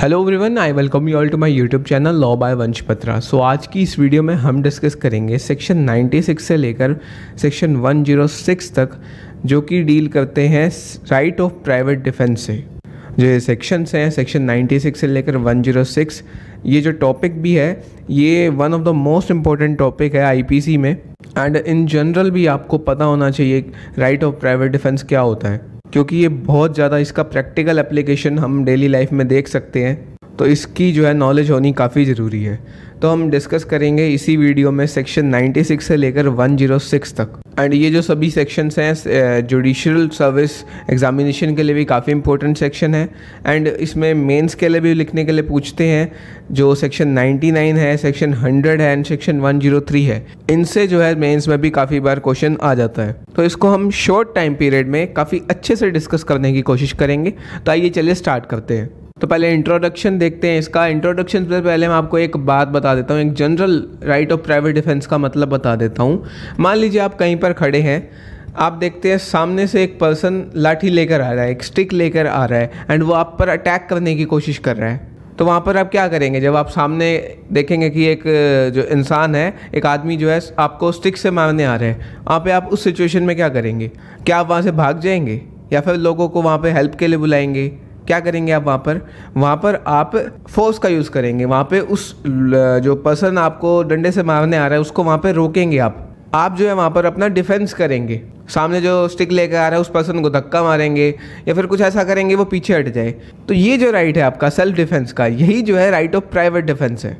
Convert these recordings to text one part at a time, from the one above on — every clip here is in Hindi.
Hello everyone I welcome you all to my YouTube channel law by Vansh Patra सो आज की इस वीडियो में हम डिस्कस करेंगे सेक्शन 96 से लेकर सेक्शन 106 तक जो कि डील करते हैं राइट ऑफ प्राइवेट डिफेंस से जो ये सेक्शंस हैं सेक्शन 96 से लेकर 106 ये जो टॉपिक भी है ये one of the most important topic है आई में एंड इन जनरल भी आपको पता होना चाहिए राइट ऑफ प्राइवेट डिफेंस क्या होता है क्योंकि ये बहुत ज़्यादा इसका प्रैक्टिकल एप्लीकेशन हम डेली लाइफ में देख सकते हैं तो इसकी जो है नॉलेज होनी काफ़ी ज़रूरी है तो हम डिस्कस करेंगे इसी वीडियो में सेक्शन 96 से लेकर 106 तक एंड ये जो सभी सेक्शंस हैं जुडिशल सर्विस एग्जामिनेशन के लिए भी काफ़ी इंपॉर्टेंट सेक्शन है एंड इसमें मेंस के लिए भी लिखने के लिए पूछते हैं जो सेक्शन 99 है सेक्शन 100 है एंड सेक्शन 103 है इनसे जो है मेंस में भी काफ़ी बार क्वेश्चन आ जाता है तो इसको हम शॉर्ट टाइम पीरियड में काफ़ी अच्छे से डिस्कस करने की कोशिश करेंगे तो आइए चलिए स्टार्ट करते हैं तो पहले इंट्रोडक्शन देखते हैं इसका इंट्रोडक्शन से पहले मैं आपको एक बात बता देता हूँ एक general right of private defence का मतलब बता देता हूँ मान लीजिए आप कहीं पर खड़े हैं आप देखते हैं सामने से एक पर्सन लाठी लेकर आ रहा है एक स्टिक लेकर आ रहा है एंड वो आप पर अटैक करने की कोशिश कर रहा है तो वहाँ पर आप क्या करेंगे जब आप सामने देखेंगे कि एक जो इंसान है एक आदमी जो है आपको स्टिक से मारने आ रहे हैं वहाँ पे आप उस सिचुएशन में क्या करेंगे क्या आप वहाँ से भाग जाएंगे या फिर लोगों को वहाँ पे हेल्प के लिए बुलाएंगे क्या करेंगे आप वहाँ पर वहाँ पर आप फोर्स का यूज़ करेंगे वहाँ पे उस जो पर्सन आपको डंडे से मारने आ रहा है उसको वहाँ पे रोकेंगे आप आप जो है वहाँ पर अपना डिफेंस करेंगे सामने जो स्टिक लेकर आ रहा है उस पर्सन को धक्का मारेंगे या फिर कुछ ऐसा करेंगे वो पीछे हट जाए तो ये जो राइट है आपका सेल्फ डिफेंस का यही जो है राइट ऑफ प्राइवेट डिफेंस है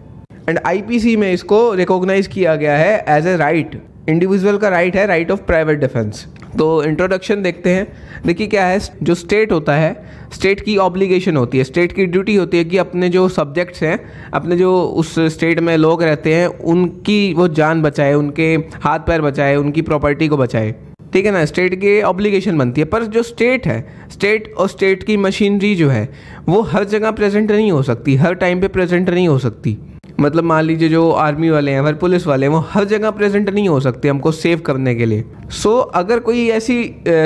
एंड आईपीसी में इसको रिकॉग्नाइज किया गया है एज ए राइट इंडिविजुअल का राइट है राइट ऑफ प्राइवेट डिफेंस तो इंट्रोडक्शन देखते हैं देखिए क्या है जो स्टेट होता है स्टेट की ऑब्लिगेशन होती है स्टेट की ड्यूटी होती है कि अपने जो सब्जेक्ट्स हैं अपने जो उस स्टेट में लोग रहते हैं उनकी वो जान बचाए उनके हाथ पैर बचाए उनकी प्रॉपर्टी को बचाए ठीक है ना स्टेट की ऑब्लिगेशन बनती है पर जो स्टेट है स्टेट और स्टेट की मशीनरी जो है वो हर जगह प्रेजेंट नहीं हो सकती हर टाइम पे प्रेजेंट नहीं हो सकती मतलब मान लीजिए जो आर्मी वाले हैं हमारे पुलिस वाले हैं वो हर जगह प्रेजेंट नहीं हो सकते हमको सेव करने के लिए सो so, अगर कोई ऐसी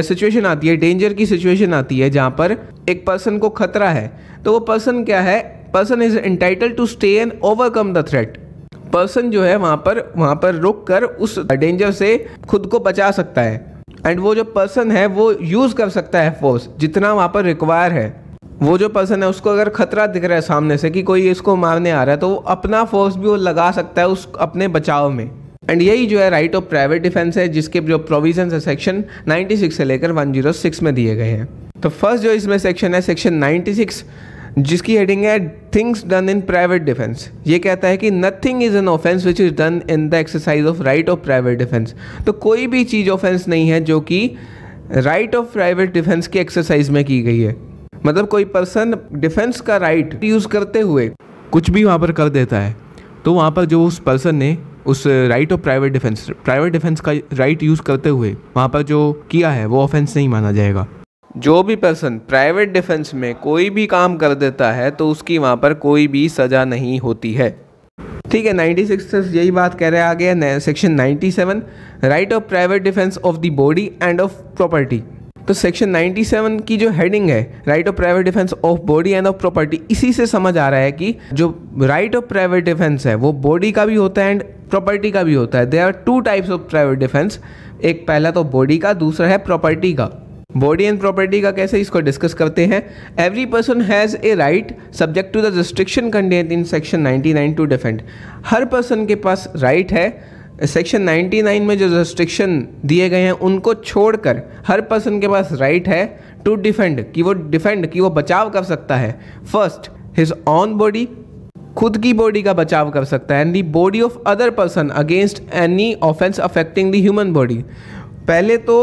सिचुएशन आती है डेंजर की सिचुएशन आती है जहाँ पर एक पर्सन को खतरा है तो वो पर्सन क्या है person is entitled to stay and overcome the threat person जो है वहाँ पर वहाँ पर रुक कर उस डेंजर से खुद को बचा सकता है एंड वो जो पर्सन है वो यूज़ कर सकता है फोर्स जितना वहाँ पर रिक्वायर है वो जो पर्सन है उसको अगर खतरा दिख रहा है सामने से कि कोई इसको मारने आ रहा है तो वो अपना फोर्स भी वो लगा सकता है उस अपने बचाव में एंड यही जो है राइट ऑफ प्राइवेट डिफेंस है जिसके जो प्रोविजन है सेक्शन 96 से लेकर 106 में दिए गए हैं तो फर्स्ट जो इसमें सेक्शन है सेक्शन 96 जिसकी हेडिंग है things done in private defence ये कहता है कि nothing is an offence which is done in the exercise of right of private defence तो कोई भी चीज़ ऑफेंस नहीं है जो कि राइट ऑफ प्राइवेट डिफेंस की एक्सरसाइज में की गई है मतलब कोई पर्सन डिफेंस का राइट यूज़ करते हुए कुछ भी वहाँ पर कर देता है तो वहाँ पर जो उस पर्सन ने उस right of private defence private defence का राइट यूज़ करते हुए वहाँ पर जो किया है वो ऑफेंस नहीं माना जाएगा जो भी पर्सन प्राइवेट डिफेंस में कोई भी काम कर देता है तो उसकी वहाँ पर कोई भी सज़ा नहीं होती है ठीक है 96 सिक्स यही बात कह रहे आगे section 97 right of private defence of the body and of property तो सेक्शन 97 की जो हेडिंग है right of private defence of body and of property इसी से समझ आ रहा है कि जो राइट ऑफ प्राइवेट डिफेंस है वो बॉडी का भी होता है एंड प्रॉपर्टी का भी होता है they are two types of private defence एक पहला तो बॉडी का दूसरा है प्रॉपर्टी का बॉडी एंड प्रॉपर्टी का कैसे इसको डिस्कस करते हैं every person has a right subject to the restriction content in section 99 to defend हर पर्सन के पास राइट right है सेक्शन 99 में जो रेस्ट्रिक्शन दिए गए हैं उनको छोड़कर हर पर्सन के पास राइट है टू डिफेंड कि वो डिफेंड कि वो बचाव कर सकता है फर्स्ट हिज ऑन बॉडी खुद की बॉडी का बचाव कर सकता है and the body of other person against any offence affecting the human body पहले तो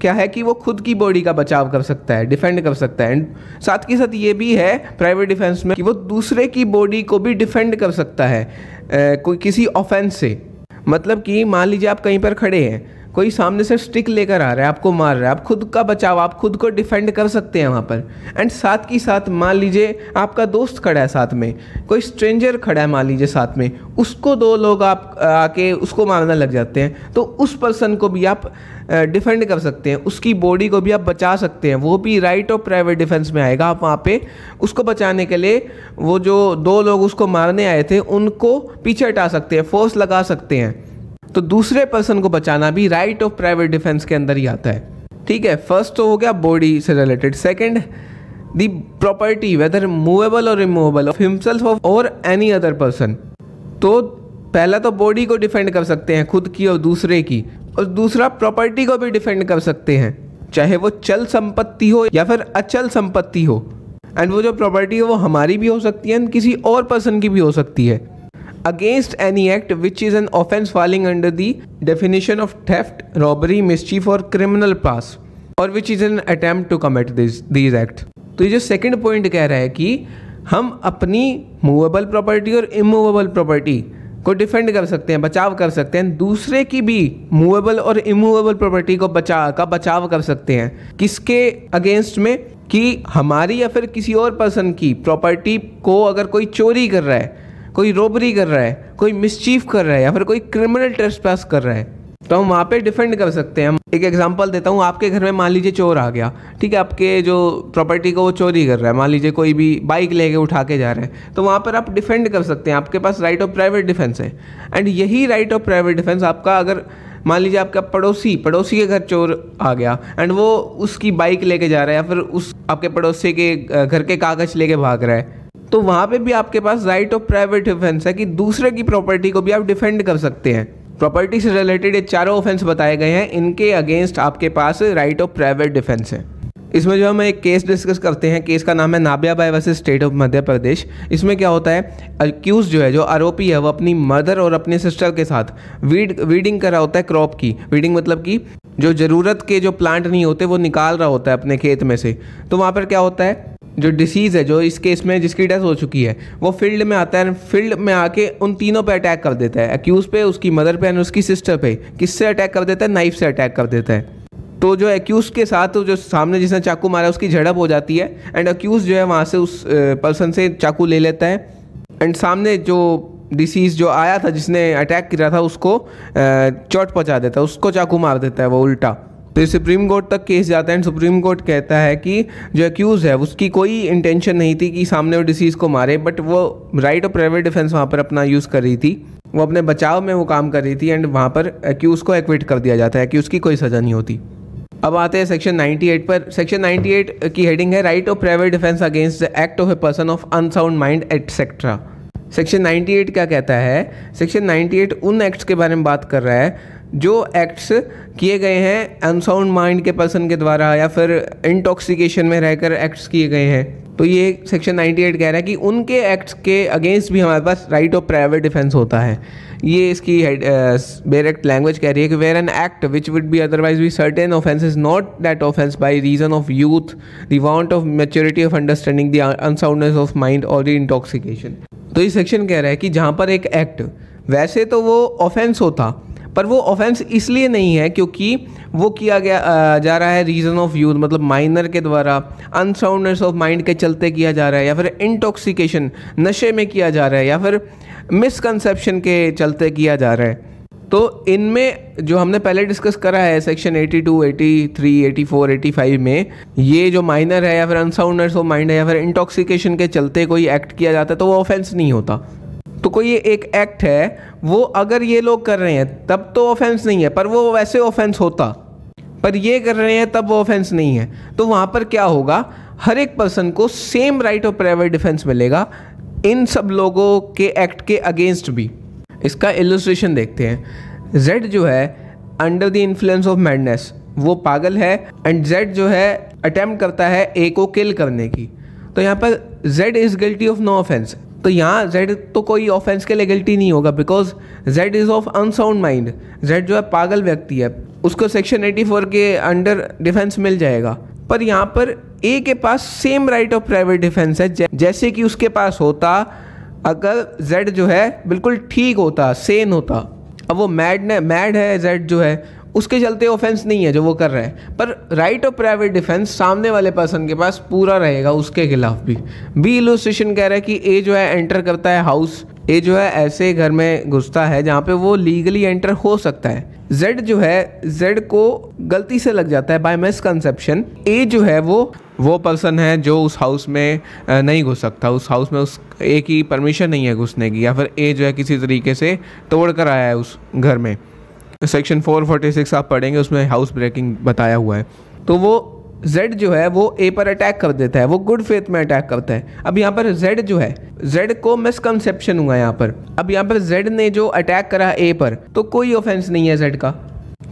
क्या है कि वो खुद की बॉडी का बचाव कर सकता है डिफेंड कर सकता है एंड साथ के साथ ये भी है प्राइवेट डिफेंस में कि वो दूसरे की बॉडी को भी डिफेंड कर सकता है कोई किसी ऑफेंस से मतलब कि मान लीजिए आप कहीं पर खड़े हैं कोई सामने से स्टिक लेकर आ रहा है आपको मार रहा है आप खुद का बचाव आप खुद को डिफेंड कर सकते हैं वहाँ पर एंड साथ ही साथ मान लीजिए आपका दोस्त खड़ा है साथ में कोई स्ट्रेंजर खड़ा है मान लीजिए साथ में उसको दो लोग आप आके उसको मारने लग जाते हैं तो उस पर्सन को भी आप डिफेंड कर सकते हैं उसकी बॉडी को भी आप बचा सकते हैं वो भी राइट ऑफ प्राइवेट डिफेंस में आएगा आप वहाँ पे उसको बचाने के लिए वो जो दो लोग उसको मारने आए थे उनको पीछे हटा सकते हैं फोर्स लगा सकते हैं तो दूसरे पर्सन को बचाना भी राइट ऑफ प्राइवेट डिफेंस के अंदर ही आता है ठीक है फर्स्ट तो हो गया बॉडी से related second the property whether movable और रिमूवेबल ऑफ हिमसेल्फ ऑफ और एनी अदर पर्सन तो पहला तो बॉडी को डिफेंड कर सकते हैं खुद की और दूसरे की और दूसरा प्रॉपर्टी को भी डिफेंड कर सकते हैं चाहे वो चल संपत्ति हो या फिर अचल संपत्ति हो एंड वो जो प्रॉपर्टी है वो हमारी भी हो सकती है एंड किसी और पर्सन की भी हो सकती है against any act which is an offence falling under the definition of theft robbery mischief और क्रिमिनल पास और which is an attempt to commit these act तो ये जो सेकेंड पॉइंट कह रहा है कि हम अपनी मूवेबल प्रॉपर्टी और इमूवेबल प्रॉपर्टी को डिफेंड कर सकते हैं बचाव कर सकते हैं दूसरे की भी मूवेबल और इमूवेबल प्रॉपर्टी को बचा का बचाव कर सकते हैं किसके अगेंस्ट में कि हमारी या फिर किसी और पर्सन की प्रॉपर्टी को अगर कोई चोरी कर रहा है कोई रोबरी कर रहा है कोई मिसचीफ कर रहा है या फिर कोई क्रिमिनल ट्रेस पास कर रहा है तो हम वहाँ पे डिफेंड कर सकते हैं हम एक एग्जांपल देता हूँ आपके घर में मान लीजिए चोर आ गया ठीक है आपके जो प्रॉपर्टी को वो चोरी कर रहा है मान लीजिए कोई भी बाइक लेके उठा के जा रहा है तो वहाँ पर आप डिफेंड कर सकते हैं आपके पास राइट ऑफ प्राइवेट डिफेंस है एंड यही राइट ऑफ प्राइवेट डिफेंस आपका अगर मान लीजिए आपका पड़ोसी पड़ोसी के घर चोर आ गया एंड वो उसकी बाइक लेके जा रहा है या फिर उस आपके पड़ोसी के घर के कागज़ लेके भाग रहा है तो वहाँ पे भी आपके पास राइट ऑफ प्राइवेट डिफेंस है कि दूसरे की प्रॉपर्टी को भी आप डिफेंड कर सकते हैं प्रॉपर्टी से रिलेटेड ये चारों ऑफेंस बताए गए हैं इनके अगेंस्ट आपके पास राइट ऑफ प्राइवेट डिफेंस है इसमें जो हम एक केस डिस्कस करते हैं केस का नाम है Nabiya Bai versus state of Madhya Pradesh इसमें क्या होता है अक्यूज जो है जो आरोपी है वो अपनी मदर और अपने सिस्टर के साथ वीड वीडिंग कर रहा होता है क्रॉप की वीडिंग मतलब कि जो ज़रूरत के जो प्लांट नहीं होते वो निकाल रहा होता है अपने खेत में से तो वहाँ पर क्या होता है जो डिसीज़ है जो इस केस में जिसकी डेथ हो चुकी है वो फील्ड में आता है फील्ड में आके उन तीनों पे अटैक कर देता है एक्यूज़ पे उसकी मदर पे एंड उसकी सिस्टर पे किससे अटैक कर देता है नाइफ से अटैक कर देता है तो जो एक्यूज़ के साथ जो सामने जिसने चाकू मारा उसकी झड़प हो जाती है एंड एक्यूज़ जो है वहाँ से उस पर्सन से चाकू ले लेता है एंड सामने जो डिसीज़ जो आया था जिसने अटैक किया था उसको चोट पहुँचा देता है उसको चाकू मार देता है वो उल्टा तो ये सुप्रीम कोर्ट तक केस जाता है एंड सुप्रीम कोर्ट कहता है कि जो एक्यूज़ है उसकी कोई इंटेंशन नहीं थी कि सामने वो डिसीज़ को मारे बट वो राइट ऑफ प्राइवेट डिफेंस वहाँ पर अपना यूज़ कर रही थी वो अपने बचाव में वो काम कर रही थी एंड वहाँ पर एक्यूज़ को एक्विट कर दिया जाता है कि उसकी कोई सज़ा नहीं होती अब आते हैं सेक्शन 98 पर सेक्शन 98 की हेडिंग है right of private defence against the act of a person of unsound mind etcetera section 98 क्या कहता है सेक्शन 98 उन एक्ट्स के बारे में बात कर रहा है जो एक्ट्स किए गए हैं अनसाउंड माइंड के पर्सन के द्वारा या फिर इंटॉक्सिकेशन में रहकर एक्ट्स किए गए हैं तो ये सेक्शन 98 कह रहा है कि उनके एक्ट्स के अगेंस्ट भी हमारे पास राइट ऑफ प्राइवेट डिफेंस होता है ये इसकी डायरेक्ट लैंग्वेज कह रही है कि where an act which would be otherwise be certain offence is not that offence by reason of youth the of maturity of understanding the unsoundness of mind और द इंटॉक्सिकेशन तो ये सेक्शन कह रहा है कि जहाँ पर एक एक्ट वैसे तो वो ऑफेंस होता पर वो ऑफेंस इसलिए नहीं है क्योंकि वो किया गया जा रहा है रीज़न ऑफ यूथ मतलब माइनर के द्वारा अनसाउंडनेस ऑफ माइंड के चलते किया जा रहा है या फिर इंटॉक्सिकेशन नशे में किया जा रहा है या फिर मिसकनसेप्शन के चलते किया जा रहा है तो इनमें जो हमने पहले डिस्कस करा है सेक्शन 82, 83, 84, 85 में ये जो माइनर है या फिर अनसाउंडनेस ऑफ माइंड है या फिर इंटॉक्सिकेशन के चलते कोई एक्ट किया जाता है तो वो ऑफेंस नहीं होता तो कोई ये एक एक्ट है वो अगर ये लोग कर रहे हैं तब तो ऑफेंस नहीं है पर वो वैसे ऑफेंस होता पर ये कर रहे हैं तब वो ऑफेंस नहीं है तो वहाँ पर क्या होगा हर एक पर्सन को same right of private defence मिलेगा इन सब लोगों के एक्ट के अगेंस्ट भी इसका एलुस्ट्रेशन देखते हैं जेड जो है under the influence of madness वो पागल है एंड जेड जो है अटैम्प्ट करता है ए को किल करने की तो यहाँ पर Z is guilty of no offence तो यहाँ जेड तो कोई ऑफेंस के लेगलिटी नहीं होगा because Z is of unsound mind Z जो है पागल व्यक्ति है उसको सेक्शन 84 के अंडर डिफेंस मिल जाएगा पर यहाँ पर ए के पास same right of private defence है जैसे कि उसके पास होता अगर जेड जो है बिल्कुल ठीक होता सेन होता अब वो मैड मैड है जेड जो है उसके चलते ऑफेंस नहीं है जो वो कर रहे हैं पर राइट ऑफ प्राइवेट डिफेंस सामने वाले पर्सन के पास पूरा रहेगा उसके खिलाफ भी बी इलोस्ट्रेशन कह रहा है कि ए जो है एंटर करता है हाउस ए जो है ऐसे घर में घुसता है जहाँ पे वो लीगली एंटर हो सकता है जेड जो है जेड को गलती से लग जाता है बाय मिसकनसेप्शन ए जो है वो वो पर्सन है जो उस हाउस में नहीं घुस सकता उस हाउस में उस ए की परमिशन नहीं है घुसने की या फिर ए जो है किसी तरीके से तोड़ कर आया है उस घर में सेक्शन 446 आप पढ़ेंगे उसमें हाउस ब्रेकिंग बताया हुआ है तो वो जेड जो है वो ए पर अटैक कर देता है वो गुड फेथ में अटैक करता है अब यहाँ पर जेड जो है जेड को मिसकनसेप्शन हुआ यहाँ पर अब यहाँ पर जेड ने जो अटैक करा ए पर तो कोई ऑफेंस नहीं है जेड का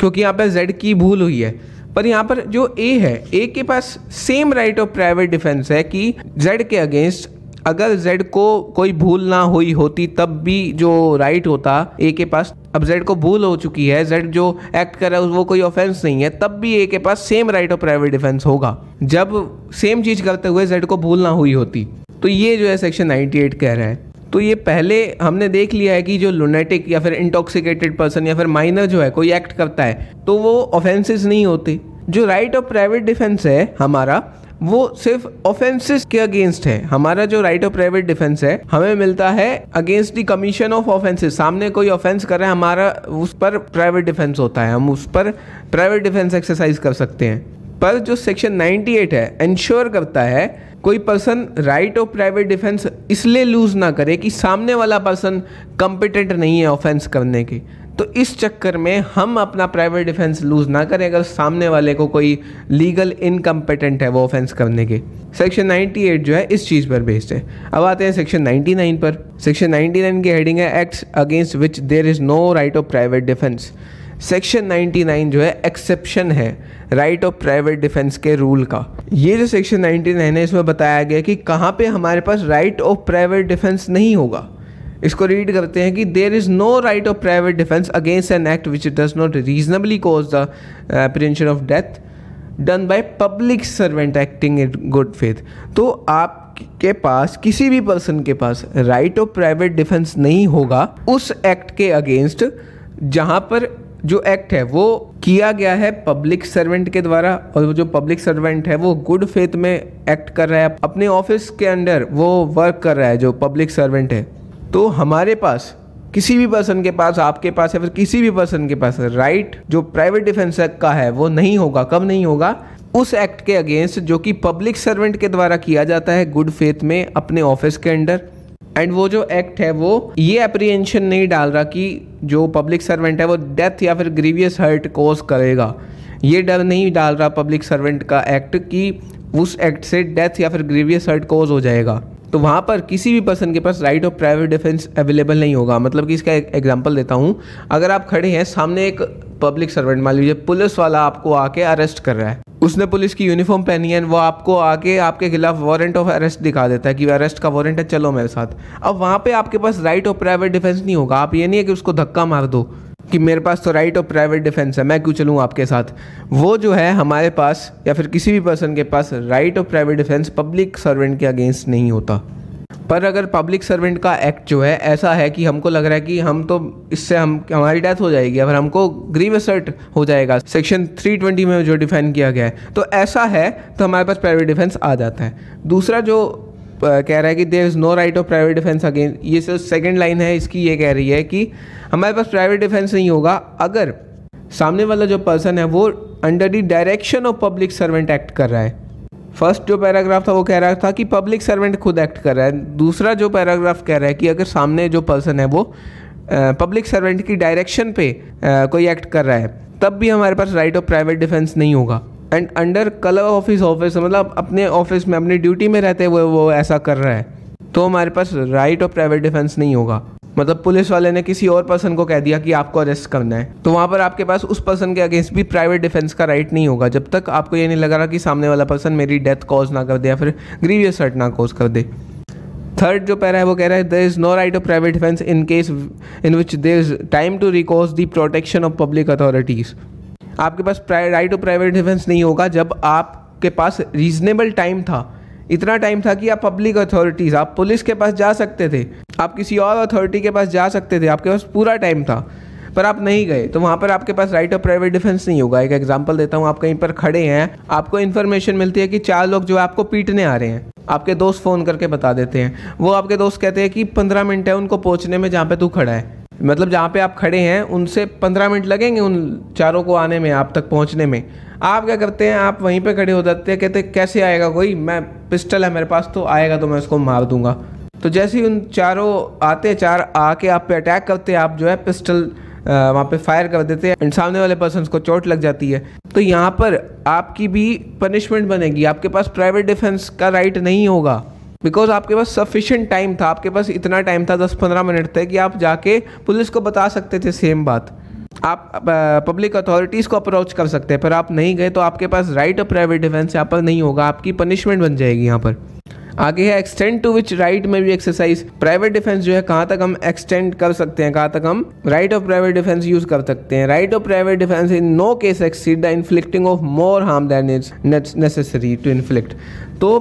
क्योंकि यहाँ पर जेड की भूल हुई है पर यहाँ पर जो ए है ए के पास same right of private defence है कि जेड के अगेंस्ट अगर जेड को कोई भूल ना हुई होती तब भी जो राइट होता ए के पास अब जेड को भूल हो चुकी है जेड जो एक्ट कर रहा है वो कोई ऑफेंस नहीं है तब भी ए के पास same right of private defence होगा जब सेम चीज़ करते हुए जेड को भूल ना हुई होती तो ये जो है सेक्शन 98 कह रहा है तो ये पहले हमने देख लिया है कि जो लुनेटिक या फिर इंटॉक्सिकेटेड पर्सन या फिर माइनर जो है कोई एक्ट करता है तो वो ऑफेंसेस नहीं होते जो राइट ऑफ प्राइवेट डिफेंस है हमारा वो सिर्फ ऑफेंसेस के अगेंस्ट है हमारा जो राइट ऑफ प्राइवेट डिफेंस है हमें मिलता है against the commission of offences सामने कोई ऑफेंस कर रहा है हमारा उस पर प्राइवेट डिफेंस होता है हम उस पर प्राइवेट डिफेंस एक्सरसाइज कर सकते हैं पर जो सेक्शन 98 है इंश्योर करता है कोई person right of private defence इसलिए लूज ना करे कि सामने वाला पर्सन कंपिटेंट नहीं है ऑफेंस करने के तो इस चक्कर में हम अपना प्राइवेट डिफेंस लूज़ ना करें अगर सामने वाले को कोई लीगल इनकम्पेटेंट है वो ऑफेंस करने के सेक्शन 98 जो है इस चीज़ पर बेस्ड है अब आते हैं सेक्शन 99 पर सेक्शन 99 की हेडिंग है acts against which there is no right of private defence section 99 जो है एक्सेप्शन है राइट ऑफ प्राइवेट डिफेंस के रूल का ये जो सेक्शन 99 है इसमें बताया गया कि कहाँ पे हमारे पास राइट ऑफ प्राइवेट डिफेंस नहीं होगा इसको रीड करते हैं कि there is no right of private defence against an act which does not reasonably cause the apprehension of death done by public servant acting in good faith तो आपके पास किसी भी पर्सन के पास राइट ऑफ प्राइवेट डिफेंस नहीं होगा उस एक्ट के अगेंस्ट जहाँ पर जो एक्ट है वो किया गया है पब्लिक सर्वेंट के द्वारा और वो जो पब्लिक सर्वेंट है वो गुड फेथ में एक्ट कर रहा है अपने ऑफिस के अंडर वो वर्क कर रहा है जो पब्लिक सर्वेंट है तो हमारे पास किसी भी पर्सन के पास आपके पास या फिर किसी भी पर्सन के पास राइट जो प्राइवेट डिफेंस एक्ट का है वो नहीं होगा कब नहीं होगा उस एक्ट के अगेंस्ट जो कि पब्लिक सर्वेंट के द्वारा किया जाता है गुड फेथ में अपने ऑफिस के अंडर एंड वो जो एक्ट है वो ये अप्रीहेंशन नहीं डाल रहा कि जो पब्लिक सर्वेंट है वो डेथ या फिर ग्रीवियस हर्ट कोज करेगा ये डर नहीं डाल रहा पब्लिक सर्वेंट का एक्ट कि उस एक्ट से डेथ या फिर ग्रीवियस हर्ट कोज हो जाएगा तो वहाँ पर किसी भी पर्सन के पास right of private defence available नहीं होगा मतलब कि इसका एक एग्जाम्पल देता हूँ अगर आप खड़े हैं सामने एक पब्लिक सर्वेंट मान लीजिए पुलिस वाला आपको आके अरेस्ट कर रहा है उसने पुलिस की यूनिफॉर्म पहनी है वो आपको आके आपके खिलाफ वारंट ऑफ अरेस्ट दिखा देता है कि अरेस्ट का वारंट है चलो मेरे साथ अब वहाँ पे आपके पास राइट ऑफ प्राइवेट डिफेंस नहीं होगा आप ये नहीं है कि उसको धक्का मार दो कि मेरे पास तो राइट ऑफ प्राइवेट डिफेंस है मैं क्यों चलूँ आपके साथ वो जो है हमारे पास या फिर किसी भी पर्सन के पास right of private defence public servant के अगेंस्ट नहीं होता पर अगर पब्लिक सर्वेंट का एक्ट जो है ऐसा है कि हमको लग रहा है कि हम तो इससे हम हमारी डेथ हो जाएगी अगर हमको ग्रीव असर्ट हो जाएगा सेक्शन 320 में जो डिफाइन किया गया है तो ऐसा है तो हमारे पास प्राइवेट डिफेंस आ जाता है दूसरा जो कह रहा है कि there is no right of private defence again ये सिर्फ सेकेंड लाइन है इसकी ये कह रही है कि हमारे पास प्राइवेट डिफेंस नहीं होगा अगर सामने वाला जो पर्सन है वो under the direction of public servant act कर रहा है फर्स्ट जो पैराग्राफ था वो कह रहा था कि पब्लिक सर्वेंट खुद एक्ट कर रहा है दूसरा जो पैराग्राफ कह रहा है कि अगर सामने जो पर्सन है वो पब्लिक सर्वेंट की डायरेक्शन पे कोई एक्ट कर रहा है तब भी हमारे पास राइट ऑफ प्राइवेट डिफेंस नहीं होगा and under colour of his office मतलब अपने ऑफिस में अपनी ड्यूटी में रहते हुए वो ऐसा कर रहा है तो हमारे पास राइट ऑफ प्राइवेट डिफेंस नहीं होगा मतलब पुलिस वाले ने किसी और पर्सन को कह दिया कि आपको अरेस्ट करना है तो वहाँ पर आपके पास उस पर्सन के अगेंस्ट भी प्राइवेट डिफेंस का राइट नहीं होगा जब तक आपको ये नहीं लग रहा कि सामने वाला पर्सन मेरी डेथ कॉज ना कर दे या फिर ग्रीवियस हर्ट ना कॉज कर दे थर्ड जो पैरा है वो कह रहा है there is no right of private defence in case in which there is time to recourse the protection of public authorities आपके पास राइट टू प्राइवेट डिफेंस नहीं होगा जब आपके पास रीजनेबल टाइम था इतना टाइम था कि आप पब्लिक अथॉरिटीज़ आप पुलिस के पास जा सकते थे आप किसी और अथॉरिटी के पास जा सकते थे आपके पास पूरा टाइम था पर आप नहीं गए तो वहाँ पर आपके पास राइट ऑफ प्राइवेट डिफेंस नहीं होगा एक एग्जाम्पल देता हूँ आप कहीं पर खड़े हैं आपको इन्फॉर्मेशन मिलती है कि चार लोग जो है आपको पीटने आ रहे हैं आपके दोस्त फ़ोन करके बता देते हैं वो आपके दोस्त कहते हैं कि पंद्रह मिनट है उनको पहुँचने में जहाँ पर तू खड़ा है मतलब जहाँ पे आप खड़े हैं उनसे पंद्रह मिनट लगेंगे उन चारों को आने में आप तक पहुँचने में आप क्या करते हैं आप वहीं पे खड़े हो जाते हैं कहते हैं कैसे आएगा कोई मैं पिस्टल है मेरे पास तो आएगा तो मैं उसको मार दूंगा तो जैसे ही उन चारों आते चार आके आप पे अटैक करते आप जो है पिस्टल वहाँ पे फायर कर देते हैं एंड सामने वाले पर्सन को चोट लग जाती है तो यहाँ पर आपकी भी पनिशमेंट बनेगी आपके पास प्राइवेट डिफेंस का राइट नहीं होगा बिकॉज आपके पास सफिशेंट टाइम था आपके पास इतना टाइम था दस पंद्रह मिनट थे कि आप जाके पुलिस को बता सकते थे सेम बात आप पब्लिक अथॉरिटीज़ को अप्रोच कर सकते हैं पर आप नहीं गए तो आपके पास राइट ऑफ प्राइवेट डिफेंस यहाँ पर नहीं होगा आपकी पनिशमेंट बन जाएगी यहाँ पर आगे है एक्सटेंड टू विच राइट में भी एक्सरसाइज प्राइवेट डिफेंस जो है कहाँ तक हम एक्सटेंड कर सकते हैं कहाँ तक हम right of private defence use कर सकते हैं right of private defence in no case exceed the inflicting of more harm than is necessary to inflict तो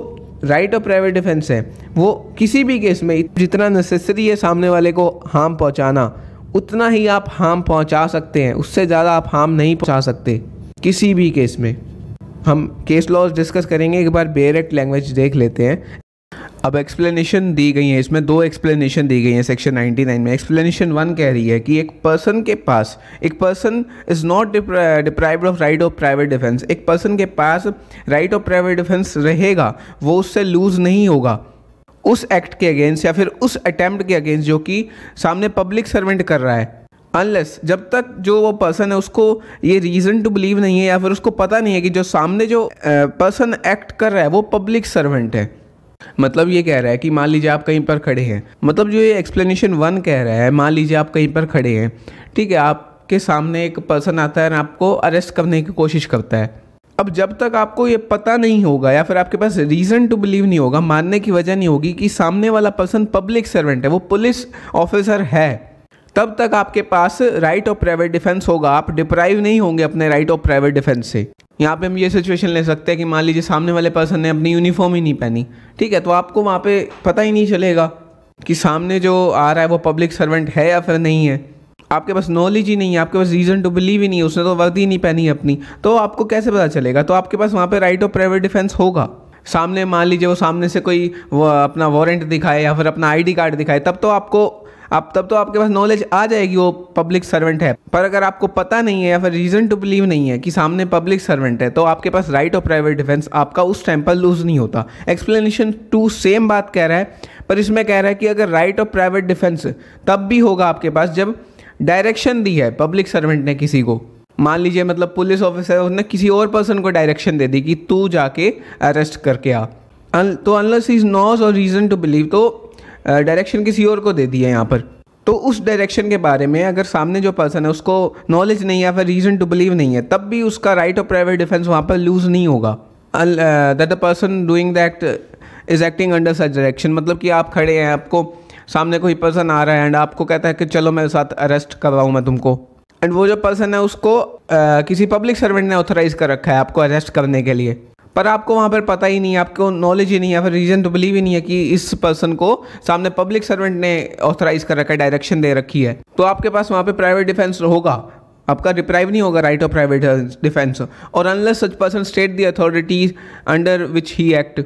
राइट ऑफ प्राइवेट डिफेंस है वो किसी भी केस में जितना नेसेसरी है सामने वाले को हार्म पहुंचाना उतना ही आप हार्म पहुंचा सकते हैं उससे ज़्यादा आप हार्म नहीं पहुंचा सकते किसी भी केस में हम केस लॉज डिस्कस करेंगे एक बार बेरेक्ट लैंग्वेज देख लेते हैं अब एक्सप्लेनेशन दी गई है इसमें दो एक्सप्लेनेशन दी गई है सेक्शन 99 में एक्सप्लेनेशन वन कह रही है कि एक पर्सन के पास एक person is not deprived of right of private defence एक पर्सन के पास राइट ऑफ प्राइवेट डिफेंस रहेगा वो उससे लूज़ नहीं होगा उस एक्ट के अगेंस्ट या फिर उस अटैम्प्ट के अगेंस्ट जो कि सामने पब्लिक सर्वेंट कर रहा है अनलेस जब तक जो वो पर्सन है उसको ये रीज़न टू बिलीव नहीं है या फिर उसको पता नहीं है कि जो सामने जो पर्सन एक्ट कर रहा है वो पब्लिक सर्वेंट है मतलब ये कह रहा है कि मान लीजिए आप कहीं पर खड़े हैं मतलब जो ये एक्सप्लेनेशन वन कह रहा है मान लीजिए आप कहीं पर खड़े हैं ठीक है आपके सामने एक पर्सन आता है और आपको अरेस्ट करने की कोशिश करता है अब जब तक आपको ये पता नहीं होगा या फिर आपके पास रीज़न टू बिलीव नहीं होगा मानने की वजह नहीं होगी कि सामने वाला पर्सन पब्लिक सर्वेंट है वो पुलिस ऑफिसर है तब तक आपके पास राइट ऑफ प्राइवेट डिफेंस होगा आप डिप्राइव नहीं होंगे अपने राइट ऑफ प्राइवेट डिफेंस से यहाँ पे हम ये सिचुएशन ले सकते हैं कि मान लीजिए सामने वाले पर्सन ने अपनी यूनिफॉर्म ही नहीं पहनी ठीक है तो आपको वहाँ पे पता ही नहीं चलेगा कि सामने जो आ रहा है वो पब्लिक सर्वेंट है या फिर नहीं है आपके पास नॉलेज ही नहीं है आपके पास रीज़न टू बिलीव ही नहीं है उसने तो वर्दी ही नहीं पहनी अपनी तो आपको कैसे पता चलेगा तो आपके पास वहाँ पर राइट ऑफ प्राइवेट डिफेंस होगा सामने मान लीजिए वो सामने से कोई वो अपना वारंट दिखाए या फिर अपना आईडी कार्ड दिखाए तब तो आपको आप तब तो आपके पास नॉलेज आ जाएगी वो पब्लिक सर्वेंट है पर अगर आपको पता नहीं है या फिर रीज़न टू बिलीव नहीं है कि सामने पब्लिक सर्वेंट है तो आपके पास राइट ऑफ प्राइवेट डिफेंस आपका उस टाइम पर लूज़ नहीं होता एक्सप्लेनेशन टू सेम बात कह रहा है पर इसमें कह रहा है कि अगर राइट ऑफ प्राइवेट डिफेंस तब भी होगा आपके पास जब डायरेक्शन दी है पब्लिक सर्वेंट ने किसी को मान लीजिए मतलब पुलिस ऑफिसर उसने किसी और पर्सन को डायरेक्शन दे दी कि तू जाके अरेस्ट करके आ तो अनलस इज नॉज और रीज़न टू बिलीव तो डायरेक्शन किसी और को दे दिया यहाँ पर तो उस डायरेक्शन के बारे में अगर सामने जो पर्सन है उसको नॉलेज नहीं है फिर रीज़न टू बिलीव नहीं है तब भी उसका राइट ऑफ प्राइवेट डिफेंस वहाँ पर लूज़ नहीं होगा that the person doing that is acting under such direction मतलब कि आप खड़े हैं आपको सामने कोई पर्सन आ रहा है एंड आपको कहता है कि चलो मेरे साथ अरेस्ट करवाऊँ मैं तुमको एंड वो जो पर्सन है उसको uh, किसी पब्लिक सर्वेंट ने ऑथोराइज़ कर रखा है आपको अरेस्ट करने के लिए पर आपको वहाँ पर पता ही नहीं है आपको नॉलेज ही नहीं है फिर रीज़न टू बिलीव ही नहीं है कि इस पर्सन को सामने पब्लिक सर्वेंट ने ऑथराइज़ कर रखा है डायरेक्शन दे रखी है तो आपके पास वहाँ पर प्राइवेट डिफेंस होगा आपका रिप्राइव नहीं होगा राइट ऑफ प्राइवेट डिफेंस और unless such person state the authorities under which he act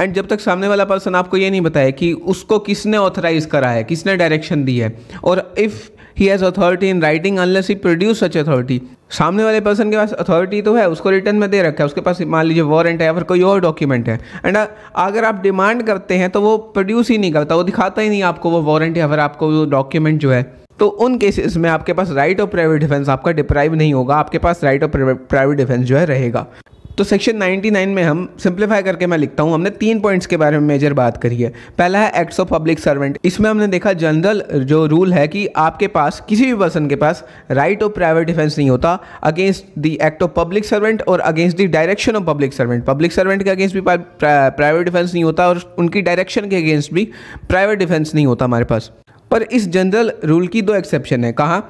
and जब तक सामने वाला पर्सन आपको ये नहीं बताया कि उसको किसने ऑथराइज करा है किसने डायरेक्शन दी है और if he has authority in writing unless he produce such authority सामने वाले पर्सन के पास अथॉरिटी तो है उसको रिटर्न में दे रखा है उसके पास मान लीजिए वारंट है या फिर कोई और डॉक्यूमेंट है एंड uh, अगर आप डिमांड करते हैं तो वो प्रोड्यूस ही नहीं करता वो दिखाता ही नहीं आपको वो वारंट या फिर आपको वो डॉक्यूमेंट जो है तो उन केसेस में आपके पास राइट ऑफ प्राइवेट डिफेंस आपका डिप्राइव नहीं होगा आपके पास राइट ऑफ प्राइवेट डिफेंस जो है रहेगा तो सेक्शन 99 में हम सिंप्लीफाई करके मैं लिखता हूँ हमने तीन पॉइंट्स के बारे में मेजर बात करी है पहला है एक्ट्स ऑफ पब्लिक सर्वेंट इसमें हमने देखा जनरल जो रूल है कि आपके पास किसी भी पर्सन के पास राइट ऑफ प्राइवेट डिफेंस नहीं होता against the act of public servant और against the direction of public servant public servant के अगेंस्ट भी प्राइवेट डिफेंस नहीं होता और उनकी डायरेक्शन के अगेंस्ट भी प्राइवेट डिफेंस नहीं होता हमारे पास पर इस जनरल रूल की दो एक्सेप्शन है कहाँ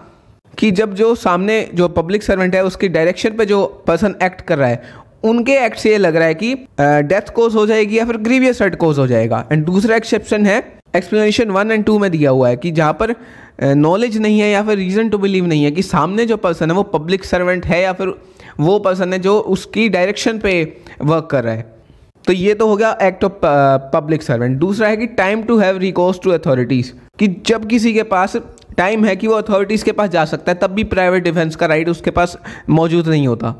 कि जब जो सामने जो पब्लिक सर्वेंट है उसकी डायरेक्शन पे जो पर्सन एक्ट कर रहा है उनके एक्ट से ये लग रहा है कि डेथ कोज हो जाएगी या फिर ग्रीवियस हर्ट कोज हो जाएगा एंड दूसरा एक्सेप्शन है एक्सप्लेनेशन वन एंड टू में दिया हुआ है कि जहाँ पर नॉलेज नहीं है या फिर रीज़न टू बिलीव नहीं है कि सामने जो पर्सन है वो पब्लिक सर्वेंट है या फिर वो पर्सन है जो उसकी डायरेक्शन पे वर्क कर रहा है तो ये तो हो गया एक्ट ऑफ पब्लिक सर्वेंट दूसरा है कि time to have recourse to authorities कि जब किसी के पास टाइम है कि वो अथॉरिटीज़ के पास जा सकता है तब भी प्राइवेट डिफेंस का राइट उसके पास मौजूद नहीं होता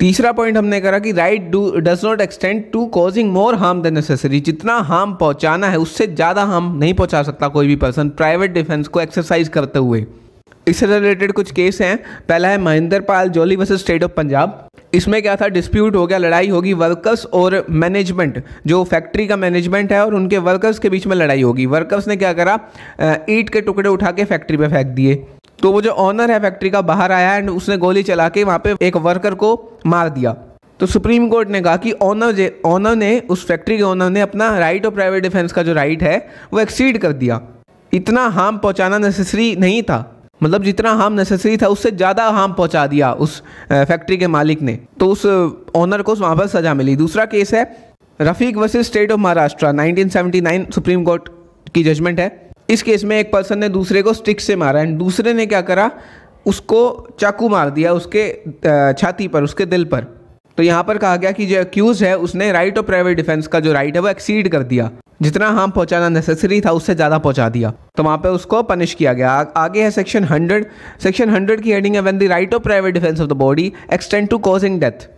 तीसरा पॉइंट हमने करा कि right do does not extend to causing more harm than necessary जितना हार्म पहुंचाना है उससे ज़्यादा हार्म नहीं पहुंचा सकता कोई भी पर्सन प्राइवेट डिफेंस को एक्सरसाइज करते हुए इससे रिलेटेड कुछ केस हैं पहला है Mahendra Pal Jolly versus state of Punjab इसमें क्या था डिस्प्यूट हो गया लड़ाई होगी वर्कर्स और मैनेजमेंट जो फैक्ट्री का मैनेजमेंट है और उनके वर्कर्स के बीच में लड़ाई होगी वर्कर्स ने क्या करा ईट के टुकड़े उठा के फैक्ट्री पर फेंक दिए तो वो जो ऑनर है फैक्ट्री का बाहर आया एंड उसने गोली चला के वहाँ पे एक वर्कर को मार दिया तो सुप्रीम कोर्ट ने कहा कि ऑनर ऑनर ने उस फैक्ट्री के ऑनर ने अपना राइट ऑफ प्राइवेट डिफेंस का जो राइट है वो एक्सीड कर दिया इतना हार्म पहुँचाना नेसेसरी नहीं था मतलब जितना हार्म नेसेसरी था उससे ज़्यादा हार्म पहुँचा दिया उस फैक्ट्री के मालिक ने तो उस ऑनर को वहाँ पर सज़ा मिली दूसरा केस है Rafiq versus state of Maharashtra 1979 Supreme Court की जजमेंट है इस केस में एक पर्सन ने दूसरे को स्टिक से मारा एंड दूसरे ने क्या करा उसको चाकू मार दिया उसके छाती पर उसके दिल पर तो यहाँ पर कहा गया कि जो अक्यूज है उसने राइट ऑफ प्राइवेट डिफेंस का जो राइट है वो एक्सीड कर दिया जितना हार्म पहुंचाना नेसेसरी था उससे ज़्यादा पहुंचा दिया तो वहाँ पे उसको पनिश किया गया आगे है सेक्शन 100 सेक्शन 100 की हेडिंग है when the right of private defence of the body extend to causing death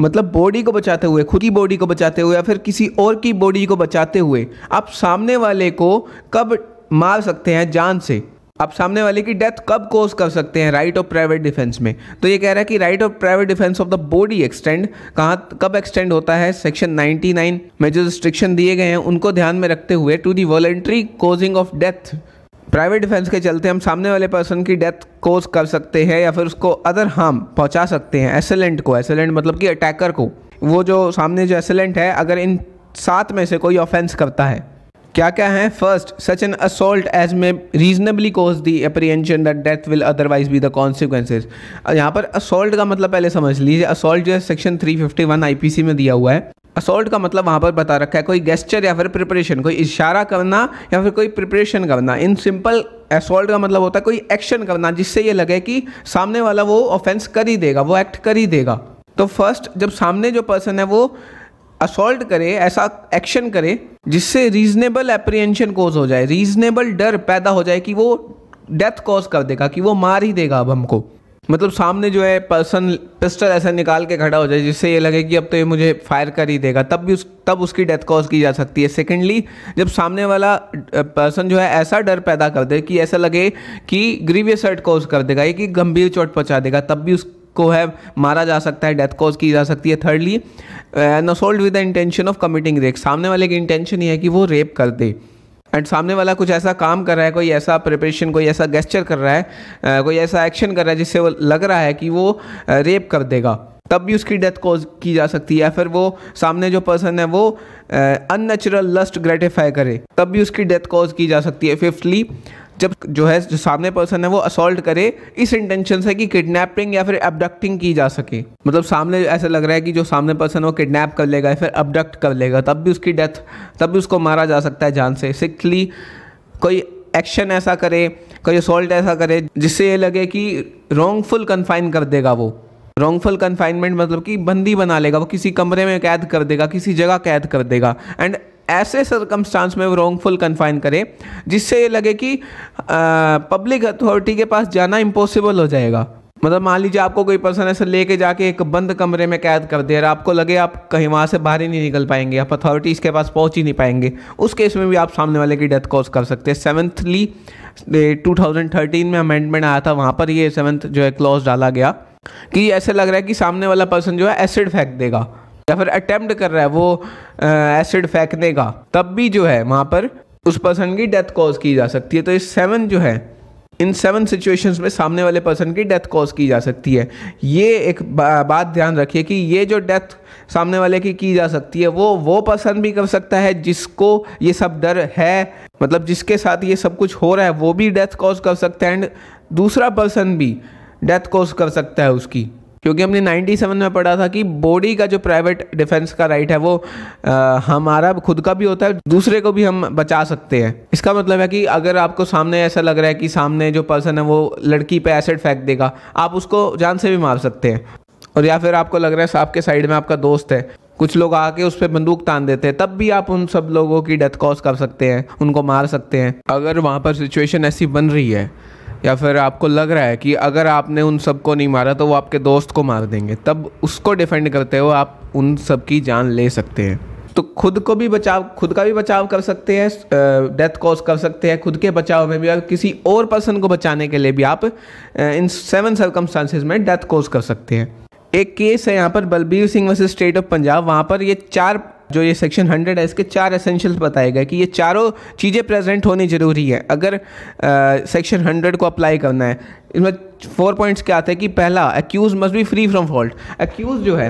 मतलब बॉडी को बचाते हुए खुद की बॉडी को बचाते हुए या फिर किसी और की बॉडी को बचाते हुए आप सामने वाले को कब मार सकते हैं जान से आप सामने वाले की डेथ कब कोर्स कर सकते हैं राइट ऑफ प्राइवेट डिफेंस में तो ये कह रहा है कि right of private defence of the body extend कहाँ कब एक्सटेंड होता है सेक्शन 99 में जो रिस्ट्रिक्शन दिए गए हैं उनको ध्यान में रखते हुए to the voluntary causing of death private defence के चलते हम सामने वाले पर्सन की डेथ कोर्स कर सकते हैं या फिर उसको अदर हार्म पहुँचा सकते हैं एसेलेंट को एसेलेंट मतलब कि अटैकर को वो जो सामने जो एसेलेंट है अगर इन सात में से कोई ऑफेंस करता है क्या क्या है first such an assault as may reasonably cause the apprehension that death will otherwise be the consequences यहाँ पर असोल्ट का मतलब पहले समझ लीजिए असोल्ट जो है सेक्शन 351 आईपीसी में दिया हुआ है असोल्ट का मतलब वहाँ पर बता रखा है कोई गेस्चर या फिर प्रिपरेशन कोई इशारा करना या फिर कोई प्रिपरेशन करना इन सिंपल असोल्ट का मतलब होता है कोई एक्शन करना जिससे ये लगे कि सामने वाला वो ऑफेंस कर ही देगा वो एक्ट कर ही देगा तो फर्स्ट जब सामने जो पर्सन है वो असोल्ट करे ऐसा एक्शन करे जिससे रीजनेबल एप्रीहेंशन कोज हो जाए रीजनेबल डर पैदा हो जाए कि वो डेथ कॉज कर देगा कि वो मार ही देगा अब हमको मतलब सामने जो है पर्सन पिस्टल ऐसा निकाल के खड़ा हो जाए जिससे ये लगे कि अब तो ये मुझे फायर कर ही देगा तब भी उस तब उसकी डेथ कॉज की जा सकती है सेकेंडली जब सामने वाला पर्सन जो है ऐसा डर पैदा कर दे कि ऐसा लगे कि ग्रीवियस हर्ट कॉज कर देगा ये कि गंभीर चोट पहुंचा देगा तब भी उस को है मारा जा सकता है डेथ कॉज की जा सकती है thirdly an assault with the intention of committing rape सामने वाले की इंटेंशन ये है कि वो रेप कर दे एंड सामने वाला कुछ ऐसा काम कर रहा है कोई ऐसा प्रिपरेशन कोई ऐसा गेस्चर कर रहा है कोई ऐसा एक्शन कर रहा है जिससे वो लग रहा है कि वो रेप कर देगा तब भी उसकी डेथ कॉज की जा सकती है या फिर वो सामने जो पर्सन है वो अननेचुरल लस्ट ग्रेटिफाई करे तब भी उसकी डेथ कॉज की जा सकती है फिफ्थली जब जो है जो सामने पर्सन है वो असोल्ट करे इस इंटेंशन से कि किडनैपिंग या फिर अबडक्टिंग की जा सके मतलब सामने ऐसा लग रहा है कि जो सामने पर्सन वो किडनैप कर लेगा या फिर अबडक्ट कर लेगा तब भी उसकी डेथ तब भी उसको मारा जा सकता है जान से सिक्थली कोई एक्शन ऐसा करे कोई असोल्ट ऐसा करे जिससे ये लगे कि रॉन्गफुल कन्फाइन कर देगा वो रॉन्गफुल कन्फाइनमेंट मतलब कि बंदी बना लेगा वो किसी कमरे में कैद कर देगा किसी जगह कैद कर देगा एंड ऐसे सरकमस्टांस में वो रॉन्गफुल कन्फाइन करे जिससे ये लगे कि पब्लिक अथॉरिटी के पास जाना इम्पॉसिबल हो जाएगा मतलब मान लीजिए आपको कोई पर्सन ऐसे लेके जाके एक बंद कमरे में कैद कर दे और आपको लगे आप कहीं वहाँ से बाहर ही नहीं निकल पाएंगे आप अथॉरिटी इसके पास पहुँच ही नहीं पाएंगे उस केस में भी आप सामने वाले की डेथ कॉज कर सकते हैं सेवन्थली थर्टीन में अमेंडमेंट आया था वहाँ पर ये सेवन्थ जो है क्लॉज डाला गया कि ऐसे लग रहा है कि सामने वाला पर्सन जो है एसिड फेंक देगा या फिर अटैम्प्ट कर रहा है वो एसिड फेंकने का तब भी जो है वहाँ पर उस पर्सन की डेथ कॉज की जा सकती है तो इस सेवन जो है इन सेवन सिचुएशंस में सामने वाले पर्सन की डेथ कॉज की जा सकती है ये एक बा, बात ध्यान रखिए कि ये जो डेथ सामने वाले की की जा सकती है वो वो पर्सन भी कर सकता है जिसको ये सब डर है मतलब जिसके साथ ये सब कुछ हो रहा है वो भी डेथ कॉज कर सकता है एंड दूसरा पर्सन भी डेथ कॉज कर सकता है उसकी क्योंकि हमने 97 में पढ़ा था कि बॉडी का जो प्राइवेट डिफेंस का राइट है वो आ, हमारा खुद का भी होता है दूसरे को भी हम बचा सकते हैं इसका मतलब है कि अगर आपको सामने ऐसा लग रहा है कि सामने जो पर्सन है वो लड़की पे एसिड फेंक देगा आप उसको जान से भी मार सकते हैं और या फिर आपको लग रहा है आपके साइड में आपका दोस्त है कुछ लोग आके उस पर बंदूक तान देते हैं तब भी आप उन सब लोगों की डेथ कॉज कर सकते हैं उनको मार सकते हैं अगर वहाँ पर सिचुएशन ऐसी बन रही है या फिर आपको लग रहा है कि अगर आपने उन सबको नहीं मारा तो वो आपके दोस्त को मार देंगे तब उसको डिफेंड करते हुए आप उन सब की जान ले सकते हैं तो खुद को भी बचाव खुद का भी बचाव कर सकते हैं डेथ कॉज कर सकते हैं खुद के बचाव में भी और किसी और पर्सन को बचाने के लिए भी आप इन सेवन सर्कमस्टांसिस में डेथ कॉज कर सकते हैं एक केस है यहाँ पर Balbir Singh versus state of Punjab वहाँ पर ये चार जो ये सेक्शन हंड्रेड है इसके चार एसेंशियल्स बताए गए कि ये चारों चीज़ें प्रेजेंट होनी ज़रूरी है अगर सेक्शन हंड्रेड को अप्लाई करना है इसमें फोर पॉइंट्स क्या आते हैं कि पहला accused must be free from fault accused जो है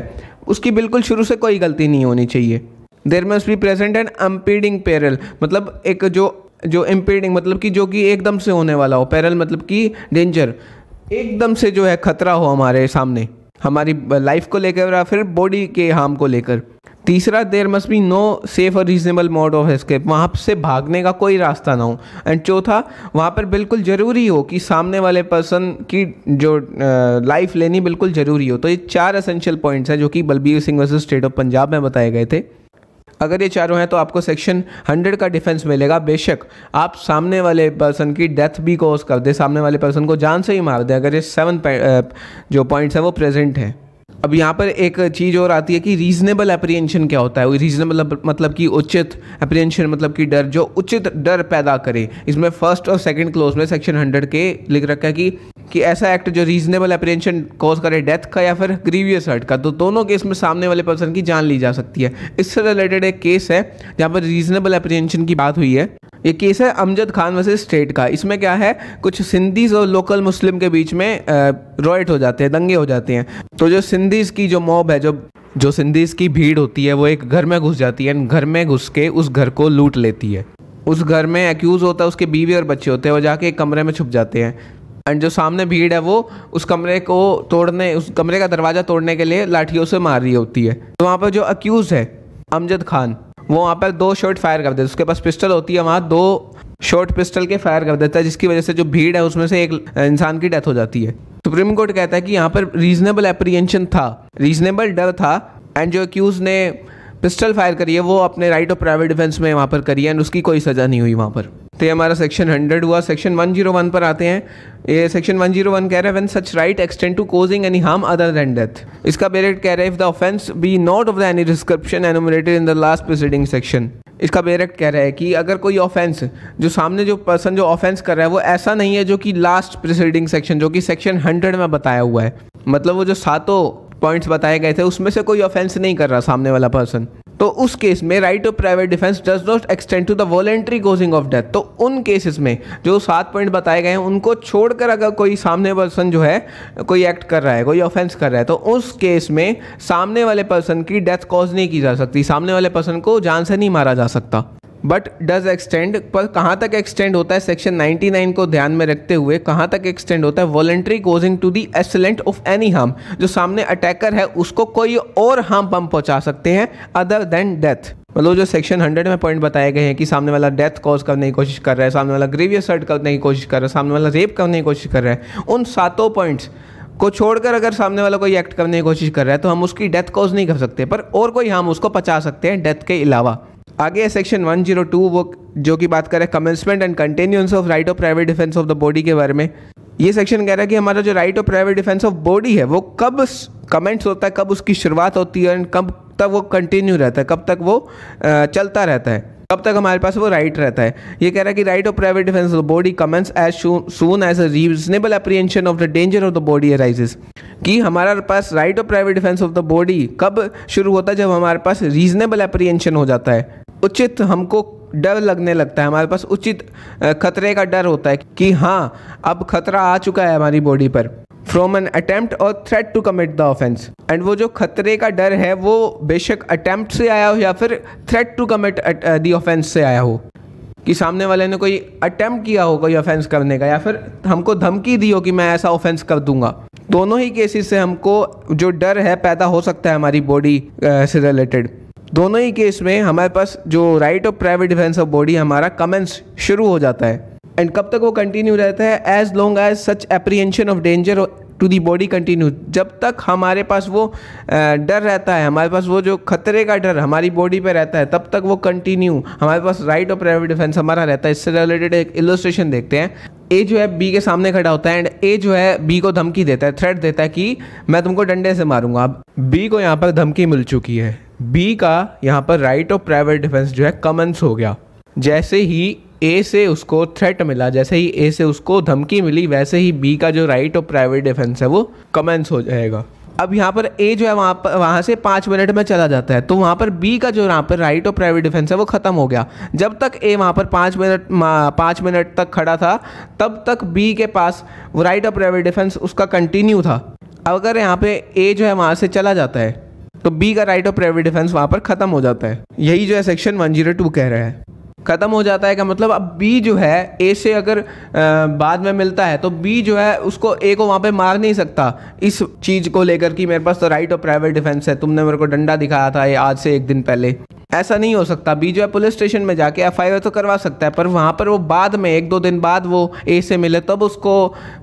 उसकी बिल्कुल शुरू से कोई गलती नहीं होनी चाहिए there must be present and impeding peril मतलब एक जो जो इम्पीडिंग मतलब कि जो कि एकदम से होने वाला हो पेरल मतलब कि डेंजर एकदम से जो है खतरा हो हमारे सामने हमारी लाइफ को लेकर या फिर बॉडी के हार्म को लेकर तीसरा there must be no safe और रीजनेबल मोड ऑफ एस्केप वहाँ से भागने का कोई रास्ता ना हो एंड चौथा वहाँ पर बिल्कुल ज़रूरी हो कि सामने वाले पर्सन की जो लाइफ लेनी बिल्कुल ज़रूरी हो तो ये चार असेंशियल पॉइंट्स हैं जो कि Balbir Singh versus state of Punjab में बताए गए थे अगर ये चारों हैं तो आपको सेक्शन 100 का डिफेंस मिलेगा बेशक आप सामने वाले पर्सन की डेथ भी कोस कर दे सामने वाले पर्सन को जान से ही मार दें अगर ये सेवन जो पॉइंट्स हैं वो प्रेजेंट हैं अब यहाँ पर एक चीज़ और आती है कि रीज़नेबल अप्रीहेंशन क्या होता है रीज़नेबल मतलब, मतलब कि उचित अप्रीहेंशन मतलब कि डर जो उचित डर पैदा करे इसमें फर्स्ट और सेकंड क्लोज में सेक्शन हंड्रेड के लिख रखा है कि कि ऐसा एक्ट जो रीज़नेबल अप्रीहेंशन कॉज करे डेथ का या फिर ग्रीवियस हर्ट का तो दोनों केस में सामने वाले पर्सन की जान ली जा सकती है इससे रिलेटेड एक केस है जहाँ पर रीज़नेबल अप्रीहेंशन की बात हुई है ये केस है अमजद खान वैसे स्टेट का इसमें क्या है कुछ सिंधीज और लोकल मुस्लिम के बीच में रॉयट हो जाते हैं दंगे हो जाते हैं तो जो सिंधीज की जो मॉब है जो जो सिंधीज की भीड़ होती है वो एक घर में घुस जाती है घर में घुस के उस घर को लूट लेती है उस घर में एक्यूज़ होता है उसके बीवी और बच्चे होते हैं वो जाके एक कमरे में छुप जाते हैं एंड जो सामने भीड़ है वो उस कमरे को तोड़ने उस कमरे का दरवाज़ा तोड़ने के लिए लाठियों से मार रही होती है तो वहाँ पर जो अक्यूज़ है अमजद खान वो वहाँ पर दो शॉट फायर कर देते उसके पास पिस्टल होती है वहाँ दो शॉर्ट पिस्टल के फायर कर देता है जिसकी वजह से जो भीड़ है उसमें से एक इंसान की डेथ हो जाती है सुप्रीम कोर्ट कहता है कि यहाँ पर रीजनेबल अप्रीहेंशन था रीजनेबल डर था एंड जो अक्यूज ने पिस्टल फायर करी है वो अपने राइट ऑफ प्राइवेट डिफेंस में वहाँ पर करी है एंड उसकी कोई सज़ा नहीं हुई वहाँ पर तो ये हमारा सेक्शन 100 हुआ सेक्शन 101 पर आते हैं ये सेक्शन 101 कह रहे हैं when such right extend to causing any harm other than death इसका बेरेक्ट कह रहे हैं if the offence be not of the any description enumerated in the last preceding section इसका बेरेक्ट कह रहा है कि अगर कोई ऑफेंस जो सामने जो पर्सन जो ऑफेंस कर रहा है वो ऐसा नहीं है जो कि लास्ट प्रिसीडिंग सेक्शन जो कि सेक्शन हंड्रेड में बताया हुआ है मतलब वो जो सातों पॉइंट्स बताए गए थे उसमें से कोई ऑफेंस नहीं कर रहा सामने वाला पर्सन तो उस केस में right to private defence does not extend to the voluntary causing of death तो उन केसेस में जो सात पॉइंट बताए गए हैं उनको छोड़कर अगर कोई सामने पर्सन जो है कोई एक्ट कर रहा है कोई ऑफेंस कर रहा है तो उस केस में सामने वाले पर्सन की डेथ कॉज नहीं की जा सकती सामने वाले पर्सन को जान से नहीं मारा जा सकता बट डज एक्सटेंड पर कहाँ तक एक्सटेंड होता है सेक्शन 99 को ध्यान में रखते हुए कहाँ तक एक्सटेंड होता है voluntary causing to the excellent of any harm जो सामने अटैकर है उसको कोई और हार्म हम पहुँचा सकते हैं अदर देन डेथ मतलब जो सेक्शन हंड्रेड में पॉइंट बताए गए हैं कि सामने वाला डेथ कॉज करने की कोशिश कर रहा है सामने वाला ग्रेवियस हर्ट करने की कोशिश कर रहा है सामने वाला रेप करने की कोशिश कर रहा है उन सातों पॉइंट्स को छोड़कर अगर सामने वाला कोई एक्ट करने की कोशिश कर रहा है तो हम उसकी डेथ कॉज नहीं कर सकते पर और कोई हम उसको पचा सकते हैं डेथ के अलावा आगे सेक्शन 102 वो जो कि बात करें commencement and continuance of right of private defence of the body के बारे में ये सेक्शन कह रहा है कि हमारा जो right of private defence of body है वो कब कमेंट्स होता है कब उसकी शुरुआत होती है एंड कब तक वो कंटिन्यू रहता है कब तक वो चलता रहता है कब तक हमारे पास वो राइट रहता है ये कह रहा है कि right of private defence of the body commence as soon as a reasonable apprehension of the danger of the body arises कि हमारे पास right of private defence of the body कब शुरू होता है जब हमारे पास रीजनेबल अप्रीहेंशन हो जाता है उचित हमको डर लगने लगता है हमारे पास उचित खतरे का डर होता है कि हाँ अब खतरा आ चुका है हमारी बॉडी पर फ्रॉम एन अटैम्प्ट और threat to commit the offence and वो जो खतरे का डर है वो बेशक अटैम्प्ट से आया हो या फिर threat to commit the offence से आया हो कि सामने वाले ने कोई अटैम्प्ट किया हो कोई ऑफेंस करने का या फिर हमको धमकी दी हो कि मैं ऐसा ऑफेंस कर दूंगा दोनों ही केसेस से हमको जो डर है पैदा हो सकता है हमारी बॉडी से रिलेटेड दोनों ही केस में हमारे पास जो right of private defence of body हमारा कमेंस शुरू हो जाता है एंड कब तक वो कंटिन्यू रहता है as long as such apprehension of danger to the body continue जब तक हमारे पास वो डर रहता है हमारे पास वो जो खतरे का डर हमारी बॉडी पे रहता है तब तक वो कंटिन्यू हमारे पास राइट ऑफ प्राइवेट डिफेंस हमारा रहता है इससे रिलेटेड एक इलोस्ट्रेशन देखते हैं ए जो है बी के सामने खड़ा होता है एंड ए जो है बी को धमकी देता है थ्रेट देता है कि मैं तुमको डंडे से मारूंगा अब बी को यहाँ पर धमकी मिल चुकी है बी का यहाँ पर राइट ऑफ प्राइवेट डिफेंस जो है कमेंस हो गया जैसे ही ए से उसको थ्रेट मिला जैसे ही ए से उसको धमकी मिली वैसे ही बी का जो राइट ऑफ प्राइवेट डिफेंस है वो कमेंस हो जाएगा अब यहाँ पर ए जो है वहाँ पर वहाँ से पाँच मिनट में चला जाता है तो वहाँ पर बी का जो यहाँ पर राइट ऑफ प्राइवेट डिफेंस है वो ख़त्म हो गया जब तक ए वहाँ पर पाँच मिनट पाँच मिनट तक खड़ा था तब तक बी के पास वो राइट ऑफ प्राइवेट डिफेंस उसका कंटिन्यू था अगर यहाँ पे ए जो है वहाँ से चला जाता है तो बी का राइट ऑफ प्राइवेट डिफेंस वहाँ पर ख़त्म हो जाता है यही जो है सेक्शन वन जीरो टू कह रहा है ख़त्म हो जाता है का मतलब अब बी जो है ए से अगर आ, बाद में मिलता है तो बी जो है उसको ए को वहाँ पे मार नहीं सकता इस चीज़ को लेकर कि मेरे पास तो राइट ऑफ प्राइवेट डिफेंस है तुमने मेरे को डंडा दिखाया था ये आज से एक दिन पहले ऐसा नहीं हो सकता बी जो है पुलिस स्टेशन में जाके एफ आई तो करवा सकता है पर वहाँ पर वो बाद में एक दो दिन बाद वो ए से मिले तब उसको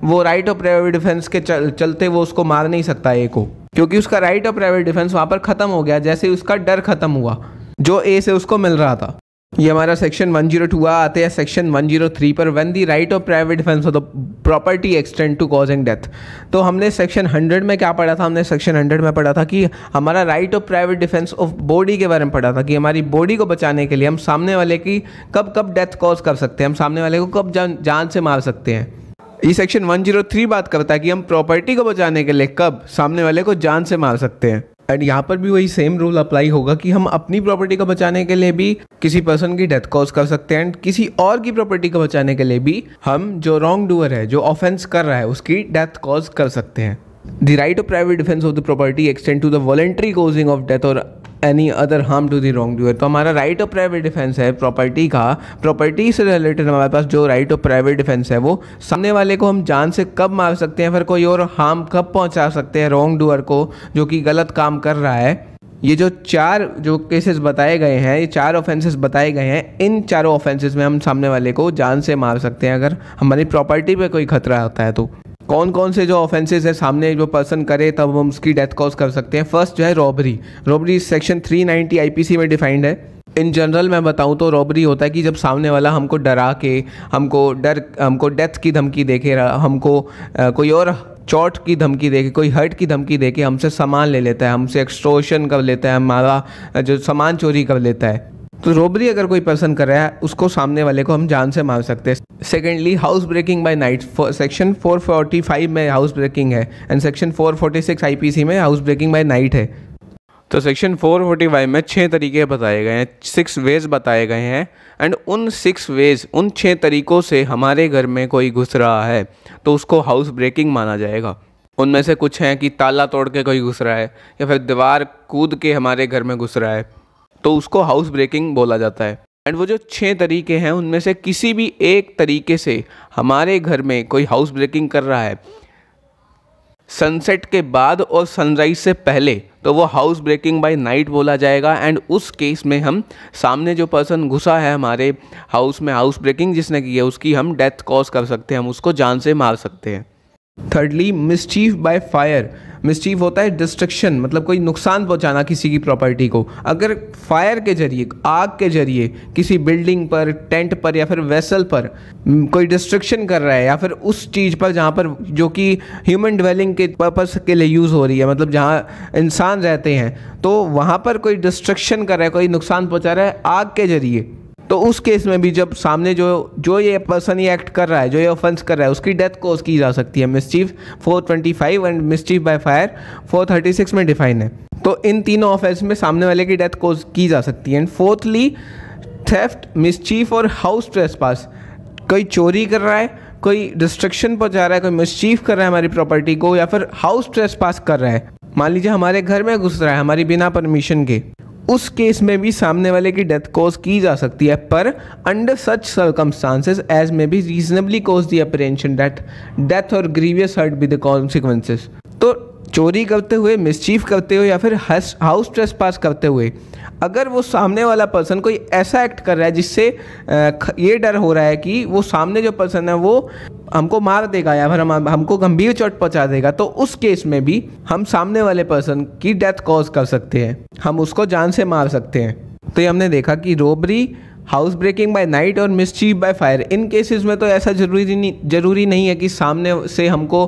वो राइट ऑफ प्राइवेट डिफेंस के चल, चलते वो उसको मार नहीं सकता ए को क्योंकि उसका राइट ऑफ प्राइवेट डिफेंस वहाँ पर ख़त्म हो गया जैसे उसका डर ख़त्म हुआ जो ए से उसको मिल रहा था ये हमारा सेक्शन 102 टू आते हैं सेक्शन 103 पर when the right of private defence of the property extend to causing death तो हमने सेक्शन 100 में क्या पढ़ा था हमने सेक्शन 100 में पढ़ा था कि हमारा right of private defence of body के बारे में पढ़ा था कि हमारी बॉडी को बचाने के लिए हम सामने वाले की कब कब डेथ कॉज कर सकते हैं हम सामने वाले को कब जान जान से मार सकते हैं ये सेक्शन 103 बात करता है कि हम प्रॉपर्टी को बचाने के लिए कब सामने वाले को जान से मार सकते हैं एंड यहाँ पर भी वही सेम रूल अप्लाई होगा कि हम अपनी प्रॉपर्टी को बचाने के लिए भी किसी पर्सन की डेथ कॉज कर सकते हैं एंड किसी और की प्रॉपर्टी को बचाने के लिए भी हम जो रॉन्ग डूअर है जो ऑफेंस कर रहा है उसकी डेथ कॉज कर सकते हैं the right of private defence of the property extend to the voluntary causing of death और any other harm to the wrong doer तो हमारा राइट ऑफ प्राइवेट डिफेंस है प्रॉपर्टी का प्रॉपर्टी से रिलेटेड हमारे पास जो राइट ऑफ प्राइवेट डिफेंस है वो सामने वाले को हम जान से कब मार सकते हैं फिर कोई और हार्म कब पहुंचा सकते हैं रॉन्ग डूअर को जो कि गलत काम कर रहा है ये जो चार जो केसेस बताए गए हैं ये चार ऑफेंसेस बताए गए हैं इन चारों ऑफेंसेस में हम सामने वाले को जान से मार सकते हैं अगर हमारी प्रॉपर्टी पे कोई खतरा होता है तो कौन कौन से जो ऑफेंसेज है सामने जो पर्सन करे तब हम उसकी डेथ कॉज कर सकते हैं फर्स्ट जो है रॉबरी रॉबरी सेक्शन 390 आईपीसी में डिफाइंड है इन जनरल मैं बताऊं तो रॉबरी होता है कि जब सामने वाला हमको डरा के हमको डर हमको डेथ की धमकी देखे हमको आ, कोई और चोट की धमकी के कोई हर्ट की धमकी दे के हमसे सामान ले लेता है हमसे एक्सट्रोशन कर लेता है हमारा जो सामान चोरी कर लेता है तो रोबरी अगर कोई पर्सन कर रहा है उसको सामने वाले को हम जान से मार सकते हैं secondly house breaking by night section 445 में हाउस ब्रेकिंग है एंड सेक्शन 446 आईपीसी में हाउस ब्रेकिंग बाई नाइट है तो सेक्शन 445 में छः तरीके बताए गए हैं सिक्स वेज बताए गए हैं एंड उन सिक्स वेज उन छः तरीक़ों से हमारे घर में कोई घुस रहा है तो उसको हाउस ब्रेकिंग माना जाएगा उनमें से कुछ हैं कि ताला तोड़ के कोई घुस रहा है या फिर दीवार कूद के हमारे घर में घुस रहा है तो उसको हाउस ब्रेकिंग बोला जाता है एंड वो जो छः तरीके हैं उनमें से किसी भी एक तरीके से हमारे घर में कोई हाउस ब्रेकिंग कर रहा है सनसेट के बाद और सनराइज से पहले तो वो हाउस ब्रेकिंग बाय नाइट बोला जाएगा एंड उस केस में हम सामने जो पर्सन घुसा है हमारे हाउस में हाउस ब्रेकिंग जिसने की है उसकी हम डेथ कॉज कर सकते हैं हम उसको जान से मार सकते हैं thirdly mischief by fire mischief होता है डिस्ट्रक्शन मतलब कोई नुकसान पहुंचाना किसी की प्रॉपर्टी को अगर फायर के जरिए आग के जरिए किसी बिल्डिंग पर टेंट पर या फिर वेसल पर कोई डिस्ट्रक्शन कर रहा है या फिर उस चीज़ पर जहाँ पर जो कि ह्यूमन डिवेलिंग के पर्पस के लिए यूज़ हो रही है मतलब जहाँ इंसान रहते हैं तो वहाँ पर कोई डिस्ट्रक्शन कर रहा है कोई नुकसान पहुँचा रहा है आग के जरिए तो उस केस में भी जब सामने जो जो ये पर्सन ये एक्ट कर रहा है जो ये ऑफेंस कर रहा है उसकी डेथ कोज तो की जा सकती है mischief 425 and mischief by fire 436 में डिफाइन है तो इन तीनों ऑफेंस में सामने वाले की डेथ कोज की जा सकती है एंड फोर्थली थेफ्ट मिसचीफ और हाउस ट्रेस पास कोई चोरी कर रहा है कोई डिस्ट्रक्शन पहुंचा रहा है कोई मिसचीफ कर रहा है हमारी प्रॉपर्टी को या फिर हाउस ट्रेस पास कर रहा है मान लीजिए हमारे घर में घुस रहा है हमारी बिना परमिशन के उस केस में भी सामने वाले की डेथ कॉज की जा सकती है पर under such circumstances as may be reasonably cause the apprehension death death और grievous hurt be the consequences तो चोरी करते हुए मिसचीफ करते हुए या फिर हाउस ट्रेस पास करते हुए अगर वो सामने वाला पर्सन कोई ऐसा एक्ट कर रहा है जिससे ये डर हो रहा है कि वो सामने जो पर्सन है वो हमको मार देगा या फिर हम हमको गंभीर चोट पहुंचा देगा तो उस केस में भी हम सामने वाले पर्सन की डेथ कॉज कर सकते हैं हम उसको जान से मार सकते हैं तो ये हमने देखा कि robbery house breaking by night और मिसचीव बाय फायर इन केसेस में तो ऐसा जरूरी नहीं जरूरी नहीं है कि सामने से हमको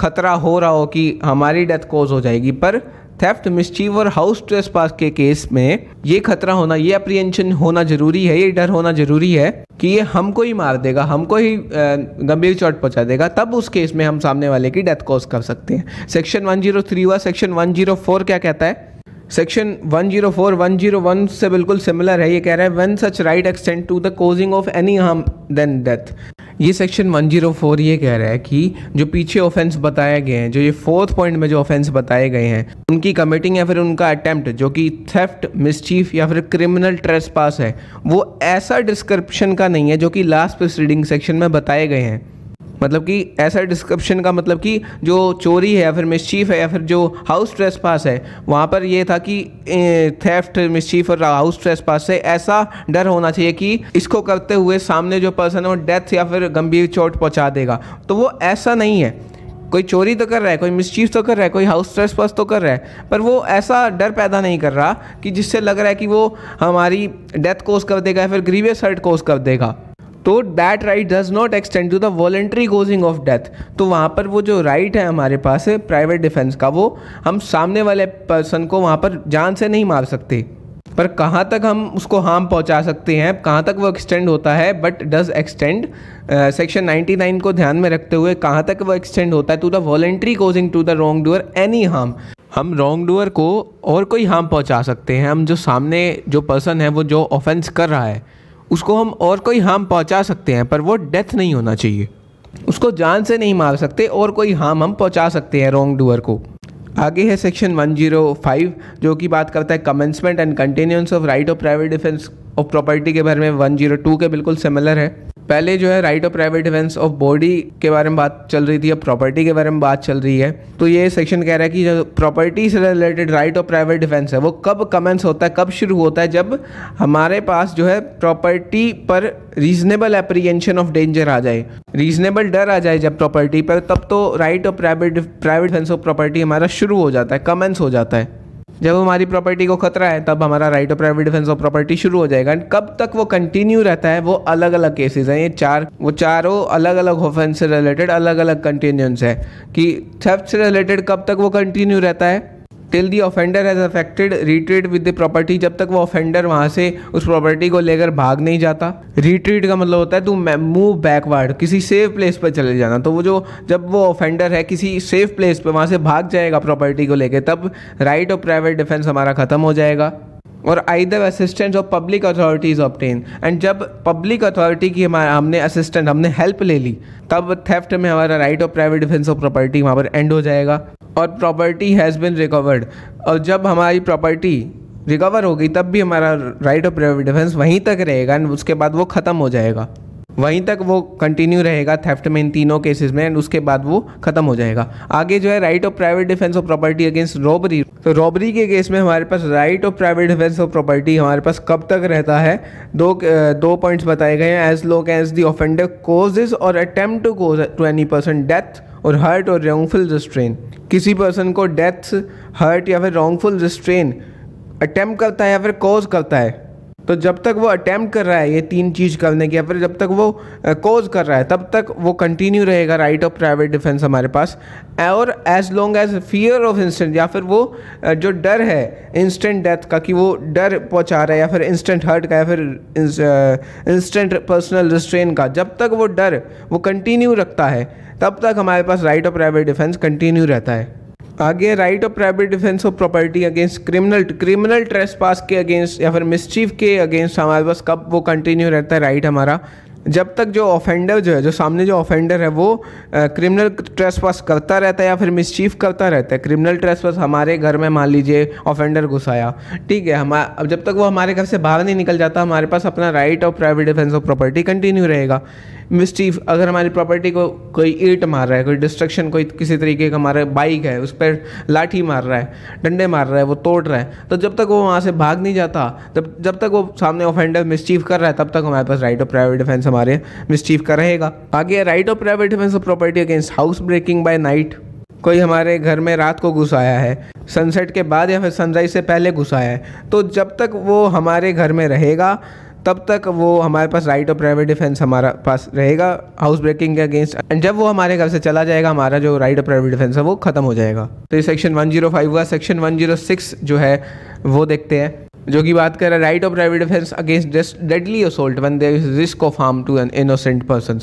ख़तरा हो रहा हो कि हमारी डेथ कॉज हो जाएगी पर थेफ्ट मिस्चीव और हाउस ट्रेस पास के केस में ये खतरा होना ये अप्रीहेंशन होना जरूरी है ये डर होना जरूरी है कि ये हमको ही मार देगा हमको ही गंभीर चोट पहुंचा देगा तब उस केस में हम सामने वाले की डेथ कॉज कर सकते हैं सेक्शन 103 व सेक्शन 104 क्या कहता है सेक्शन 104, 101 से बिल्कुल सिमिलर है ये कह रहा है when such right extend to the causing of any harm than death ये सेक्शन 104 ये कह रहा है कि जो पीछे ऑफेंस बताए गए हैं जो ये फोर्थ पॉइंट में जो ऑफेंस बताए गए हैं उनकी कमिटिंग या फिर उनका अटैम्प्ट जो कि थेफ्ट मिसचीफ या फिर क्रिमिनल ट्रेस पास है वो ऐसा डिस्क्रिप्शन का नहीं है जो कि लास्ट प्रोसीडिंग सेक्शन में बताए गए हैं मतलब कि ऐसा डिस्क्रिप्शन का मतलब कि जो चोरी है या फिर मिसचीफ है या फिर जो हाउस ट्रेस पास है वहाँ पर यह था कि थेफ्ट मिसचीफ और हाउस ट्रेस पास से ऐसा डर होना चाहिए कि इसको करते हुए सामने जो पर्सन है वो डेथ या फिर गंभीर चोट पहुँचा देगा तो वो ऐसा नहीं है कोई चोरी तो कर रहा है कोई मिसचीफ तो कर रहा है कोई हाउस ट्रेस पास तो कर रहा है पर वो ऐसा डर पैदा नहीं कर रहा कि जिससे लग रहा है कि वो हमारी डेथ कोस कर देगा या फिर ग्रीवियस हर्ट कोस कर देगा तो that right does not extend to the voluntary causing of death तो वहाँ पर वो जो राइट right है हमारे पास है प्राइवेट डिफेंस का वो हम सामने वाले पर्सन को वहाँ पर जान से नहीं मार सकते पर कहाँ तक हम उसको हार्म पहुँचा सकते हैं कहाँ तक वो एक्सटेंड होता है but does extend section ninety nine को ध्यान में रखते हुए कहाँ तक वो एक्सटेंड होता है to the voluntary causing to the wrong doer any harm हम रॉन्ग डूअर को और कोई हार्म पहुँचा सकते हैं हम जो सामने जो पर्सन है वो जो ऑफेंस कर रहा है उसको हम और कोई हार्म पहुंचा सकते हैं पर वो डेथ नहीं होना चाहिए उसको जान से नहीं मार सकते और कोई हार्म हम पहुंचा सकते हैं रॉन्ग डूअर को आगे है सेक्शन 105 जो कि बात करता है commencement and continuance of right of private defence of property के बारे में 102 के बिल्कुल सिमिलर है पहले जो है right of private defence of body के बारे में बात चल रही थी अब प्रॉपर्टी के बारे में बात चल रही है तो ये सेक्शन कह रहा है कि जो प्रॉपर्टी से related right of private defence है वो कब कमेंस होता है कब शुरू होता है जब हमारे पास जो है प्रॉपर्टी पर रीजनेबल एप्रीहेंशन ऑफ डेंजर आ जाए रीजनेबल डर आ जाए जब प्रॉपर्टी पर तब तो right of private private defence of property हमारा शुरू हो जाता है कमेंस हो जाता है जब हमारी प्रॉपर्टी को खतरा है तब हमारा right of private defence of property शुरू हो जाएगा एंड कब तक वो कंटिन्यू रहता है वो अलग अलग केसेस हैं ये चार वो चारों अलग अलग ऑफेंस से रिलेटेड अलग अलग कंटिन्यूंस है कि थेफ्ट से रिलेटेड कब तक वो कंटिन्यू रहता है till the offender has effected retreat with the property जब तक वो ऑफेंडर वहाँ से उस प्रॉपर्टी को लेकर भाग नहीं जाता रिट्रीट का मतलब होता है टू मूव बैकवर्ड किसी सेफ प्लेस पर चले जाना तो वो जो जब वो ऑफेंडर है किसी सेफ प्लेस पर वहाँ से भाग जाएगा प्रॉपर्टी को लेकर तब राइट ऑफ प्राइवेट डिफेंस हमारा ख़त्म हो जाएगा और either assistance of public authorities obtain and जब पब्लिक अथॉरिटी की हमारे हमने असिस्टेंट हमने हेल्प ले ली तब थेफ्ट में हमारा right of private defence of property वहाँ पर एंड हो जाएगा और प्रॉपर्टी हैज़ बिन रिकवर्ड और जब हमारी प्रॉपर्टी रिकवर होगी तब भी हमारा राइट ऑफ डिफेंस वहीं तक रहेगा एंड उसके बाद वो ख़त्म हो जाएगा वहीं तक वो कंटिन्यू रहेगा थेफ्ट में इन तीनों केसेस में एंड उसके बाद वो खत्म हो जाएगा आगे जो है right of private defence of property against robbery तो रॉबरी के केस में हमारे पास right of private defence of property हमारे पास कब तक रहता है दो दो पॉइंट्स बताए गए हैं as long as the offender causes और attempt to cause to any person death और हर्ट और रॉन्गफुल रिस्ट्रेन किसी पर्सन को डेथ्स हर्ट या फिर रॉन्गफुल रिस्ट्रेन अटैम्प्ट करता है या फिर कॉज करता है तो जब तक वो अटैम्प्ट कर रहा है ये तीन चीज़ करने की या फिर जब तक वो कॉज कर रहा है तब तक वो कंटिन्यू रहेगा राइट ऑफ प्राइवेट डिफेंस हमारे पास और as long as fear of instant या फिर वो जो डर है इंस्टेंट डेथ का कि वो डर पहुंचा रहा है या फिर इंस्टेंट हर्ट का या फिर इंस्टेंट पर्सनल रिस्ट्रेन का जब तक वो डर वो कंटिन्यू रखता है तब तक हमारे पास right of private defence continue रहता है आगे right of private defence of property against criminal criminal trespass के अगेंस्ट या फिर मिसचीफ के अगेंस्ट हमारे पास कब वो कंटिन्यू रहता है राइट हमारा जब तक जो ऑफेंडर जो है जो सामने जो ऑफेंडर है वो क्रिमिनल ट्रेस पास करता रहता है या फिर मिसचीफ करता रहता है क्रिमिनल ट्रेस पास हमारे घर में मान लीजिए ऑफेंडर घुसाया ठीक है हमारा अब जब तक वो हमारे घर से बाहर नहीं निकल जाता हमारे पास अपना right of private defence of property continue रहेगा मिस्टीफ अगर हमारी प्रॉपर्टी को कोई ईट मार रहा है कोई डिस्ट्रक्शन कोई किसी तरीके का हमारा बाइक है उस पर लाठी मार रहा है डंडे मार रहा है वो तोड़ रहा है तो जब तक वो वहाँ से भाग नहीं जाता तब जब तक वो सामने ऑफेंडर मिस्टीफ कर रहा है तब तक हमारे पास राइट ऑफ प्राइवेट डिफेंस हमारे मिस्टीफ का रहेगा आगे right of private defence of property against house breaking by night कोई हमारे घर में रात को घुस आया है सनसेट के बाद या फिर सनराइज से पहले घुस आया है तो जब तक वो हमारे घर में रहेगा तब तक वो हमारे पास राइट ऑफ प्राइवेट डिफेंस हमारा पास रहेगा हाउस ब्रेकिंग के अगेंस्ट एंड जब वो हमारे घर से चला जाएगा हमारा जो राइट ऑफ प्राइवेट डिफेंस है वो खत्म हो जाएगा तो ये सेक्शन 105 हुआ सेक्शन 106 जो है वो देखते हैं जो कि बात कर रहा है right of private defence against deadly assault when there is risk of harm to an innocent person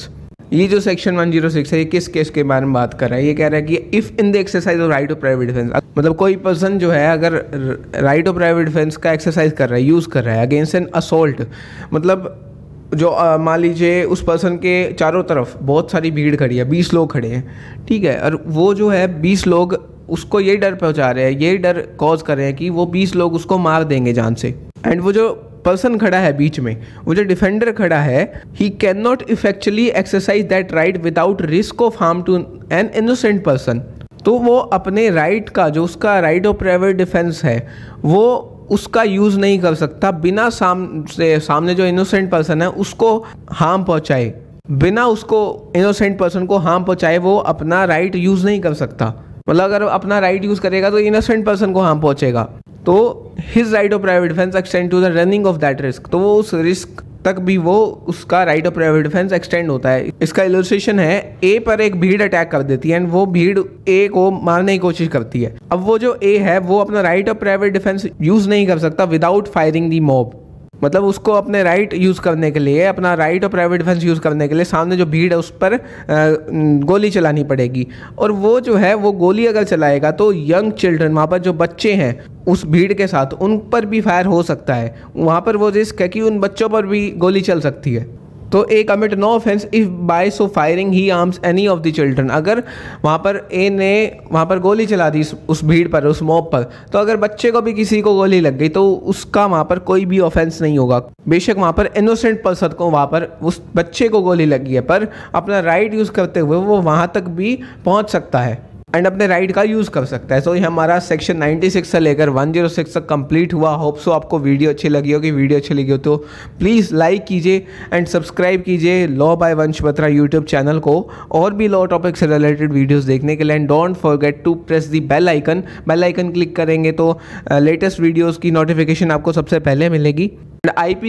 ये जो सेक्शन 106 है ये किस केस के बारे में बात कर रहा है ये कह रहा है कि if in the exercise of right of private defence मतलब कोई पर्सन जो है अगर राइट ऑफ प्राइवेट डिफेंस का एक्सरसाइज कर रहा है यूज़ कर रहा है अगेंस्ट एन असोल्ट मतलब जो मान लीजिए उस पर्सन के चारों तरफ बहुत सारी भीड़ खड़ी है बीस लोग खड़े हैं ठीक है और वो जो है बीस लोग उसको ये डर पहुंचा रहे हैं ये डर कॉज कर रहे हैं कि वो बीस लोग उसको मार देंगे जान से एंड वो जो पर्सन खड़ा है बीच में वो जो डिफेंडर खड़ा है he cannot effectually exercise that right without risk of harm to an innocent person तो वो अपने राइट का जो उसका राइट ऑफ प्राइवेट डिफेंस है वो उसका यूज़ नहीं कर सकता बिना साम से सामने जो इनोसेंट पर्सन है उसको हार्म पहुंचाए बिना उसको इनोसेंट पर्सन को हार्म पहुँचाए वो अपना राइट यूज़ नहीं कर सकता मतलब अगर अपना राइट यूज़ करेगा तो इनोसेंट पर्सन को हार्म पहुंचेगा तो his right of private defence extend to the running of that risk तो वो उस रिस्क तक भी वो उसका right of private defence extend होता है इसका इलोस्ट्रेशन है ए पर एक भीड़ अटैक कर देती है एंड वो भीड़ ए को मारने की कोशिश करती है अब वो जो ए है वो अपना right of private defence use नहीं कर सकता विदाउट फायरिंग दी मॉब मतलब उसको अपने राइट यूज़ करने के लिए अपना राइट और प्राइवेट डिफेंस यूज़ करने के लिए सामने जो भीड़ है उस पर गोली चलानी पड़ेगी और वो जो है वो गोली अगर चलाएगा तो यंग चिल्ड्रन वहाँ पर जो बच्चे हैं उस भीड़ के साथ उन पर भी फायर हो सकता है वहाँ पर वो रिस्क है कि उन बच्चों पर भी गोली चल सकती है तो A commit no offence if by so firing he harms any of the children अगर वहाँ पर ए ने वहाँ पर गोली चला दी उस भीड़ पर उस मॉब पर तो अगर बच्चे को भी किसी को गोली लग गई तो उसका वहाँ पर कोई भी ऑफेंस नहीं होगा बेशक वहाँ पर इनोसेंट पर्सन को वहाँ पर उस बच्चे को गोली लगी है पर अपना राइट यूज़ करते हुए वो वहाँ तक भी पहुँच सकता है एंड अपने राइट का यूज़ कर सकता है सो so, ये हमारा सेक्शन 96 से लेकर 106 तक कम्प्लीट हुआ होप सो आपको वीडियो अच्छी लगी होगी वीडियो अच्छी लगी हो तो प्लीज़ लाइक कीजिए एंड सब्सक्राइब कीजिए law by Vansh Batra YouTube channel को और भी लॉ टॉपिक से रिलेटेड वीडियोज़ देखने के लिए and don't forget to press the bell icon bell icon click करेंगे तो लेटेस्ट uh, वीडियोज़ की नोटिफिकेशन आपको सबसे पहले मिलेगी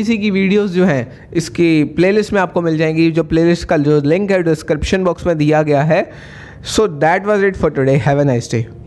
सी की वीडियोस जो हैं इसकी प्लेलिस्ट में आपको मिल जाएंगी जो प्लेलिस्ट का जो लिंक है डिस्क्रिप्शन बॉक्स में दिया गया है So that was it for today. Have a nice day.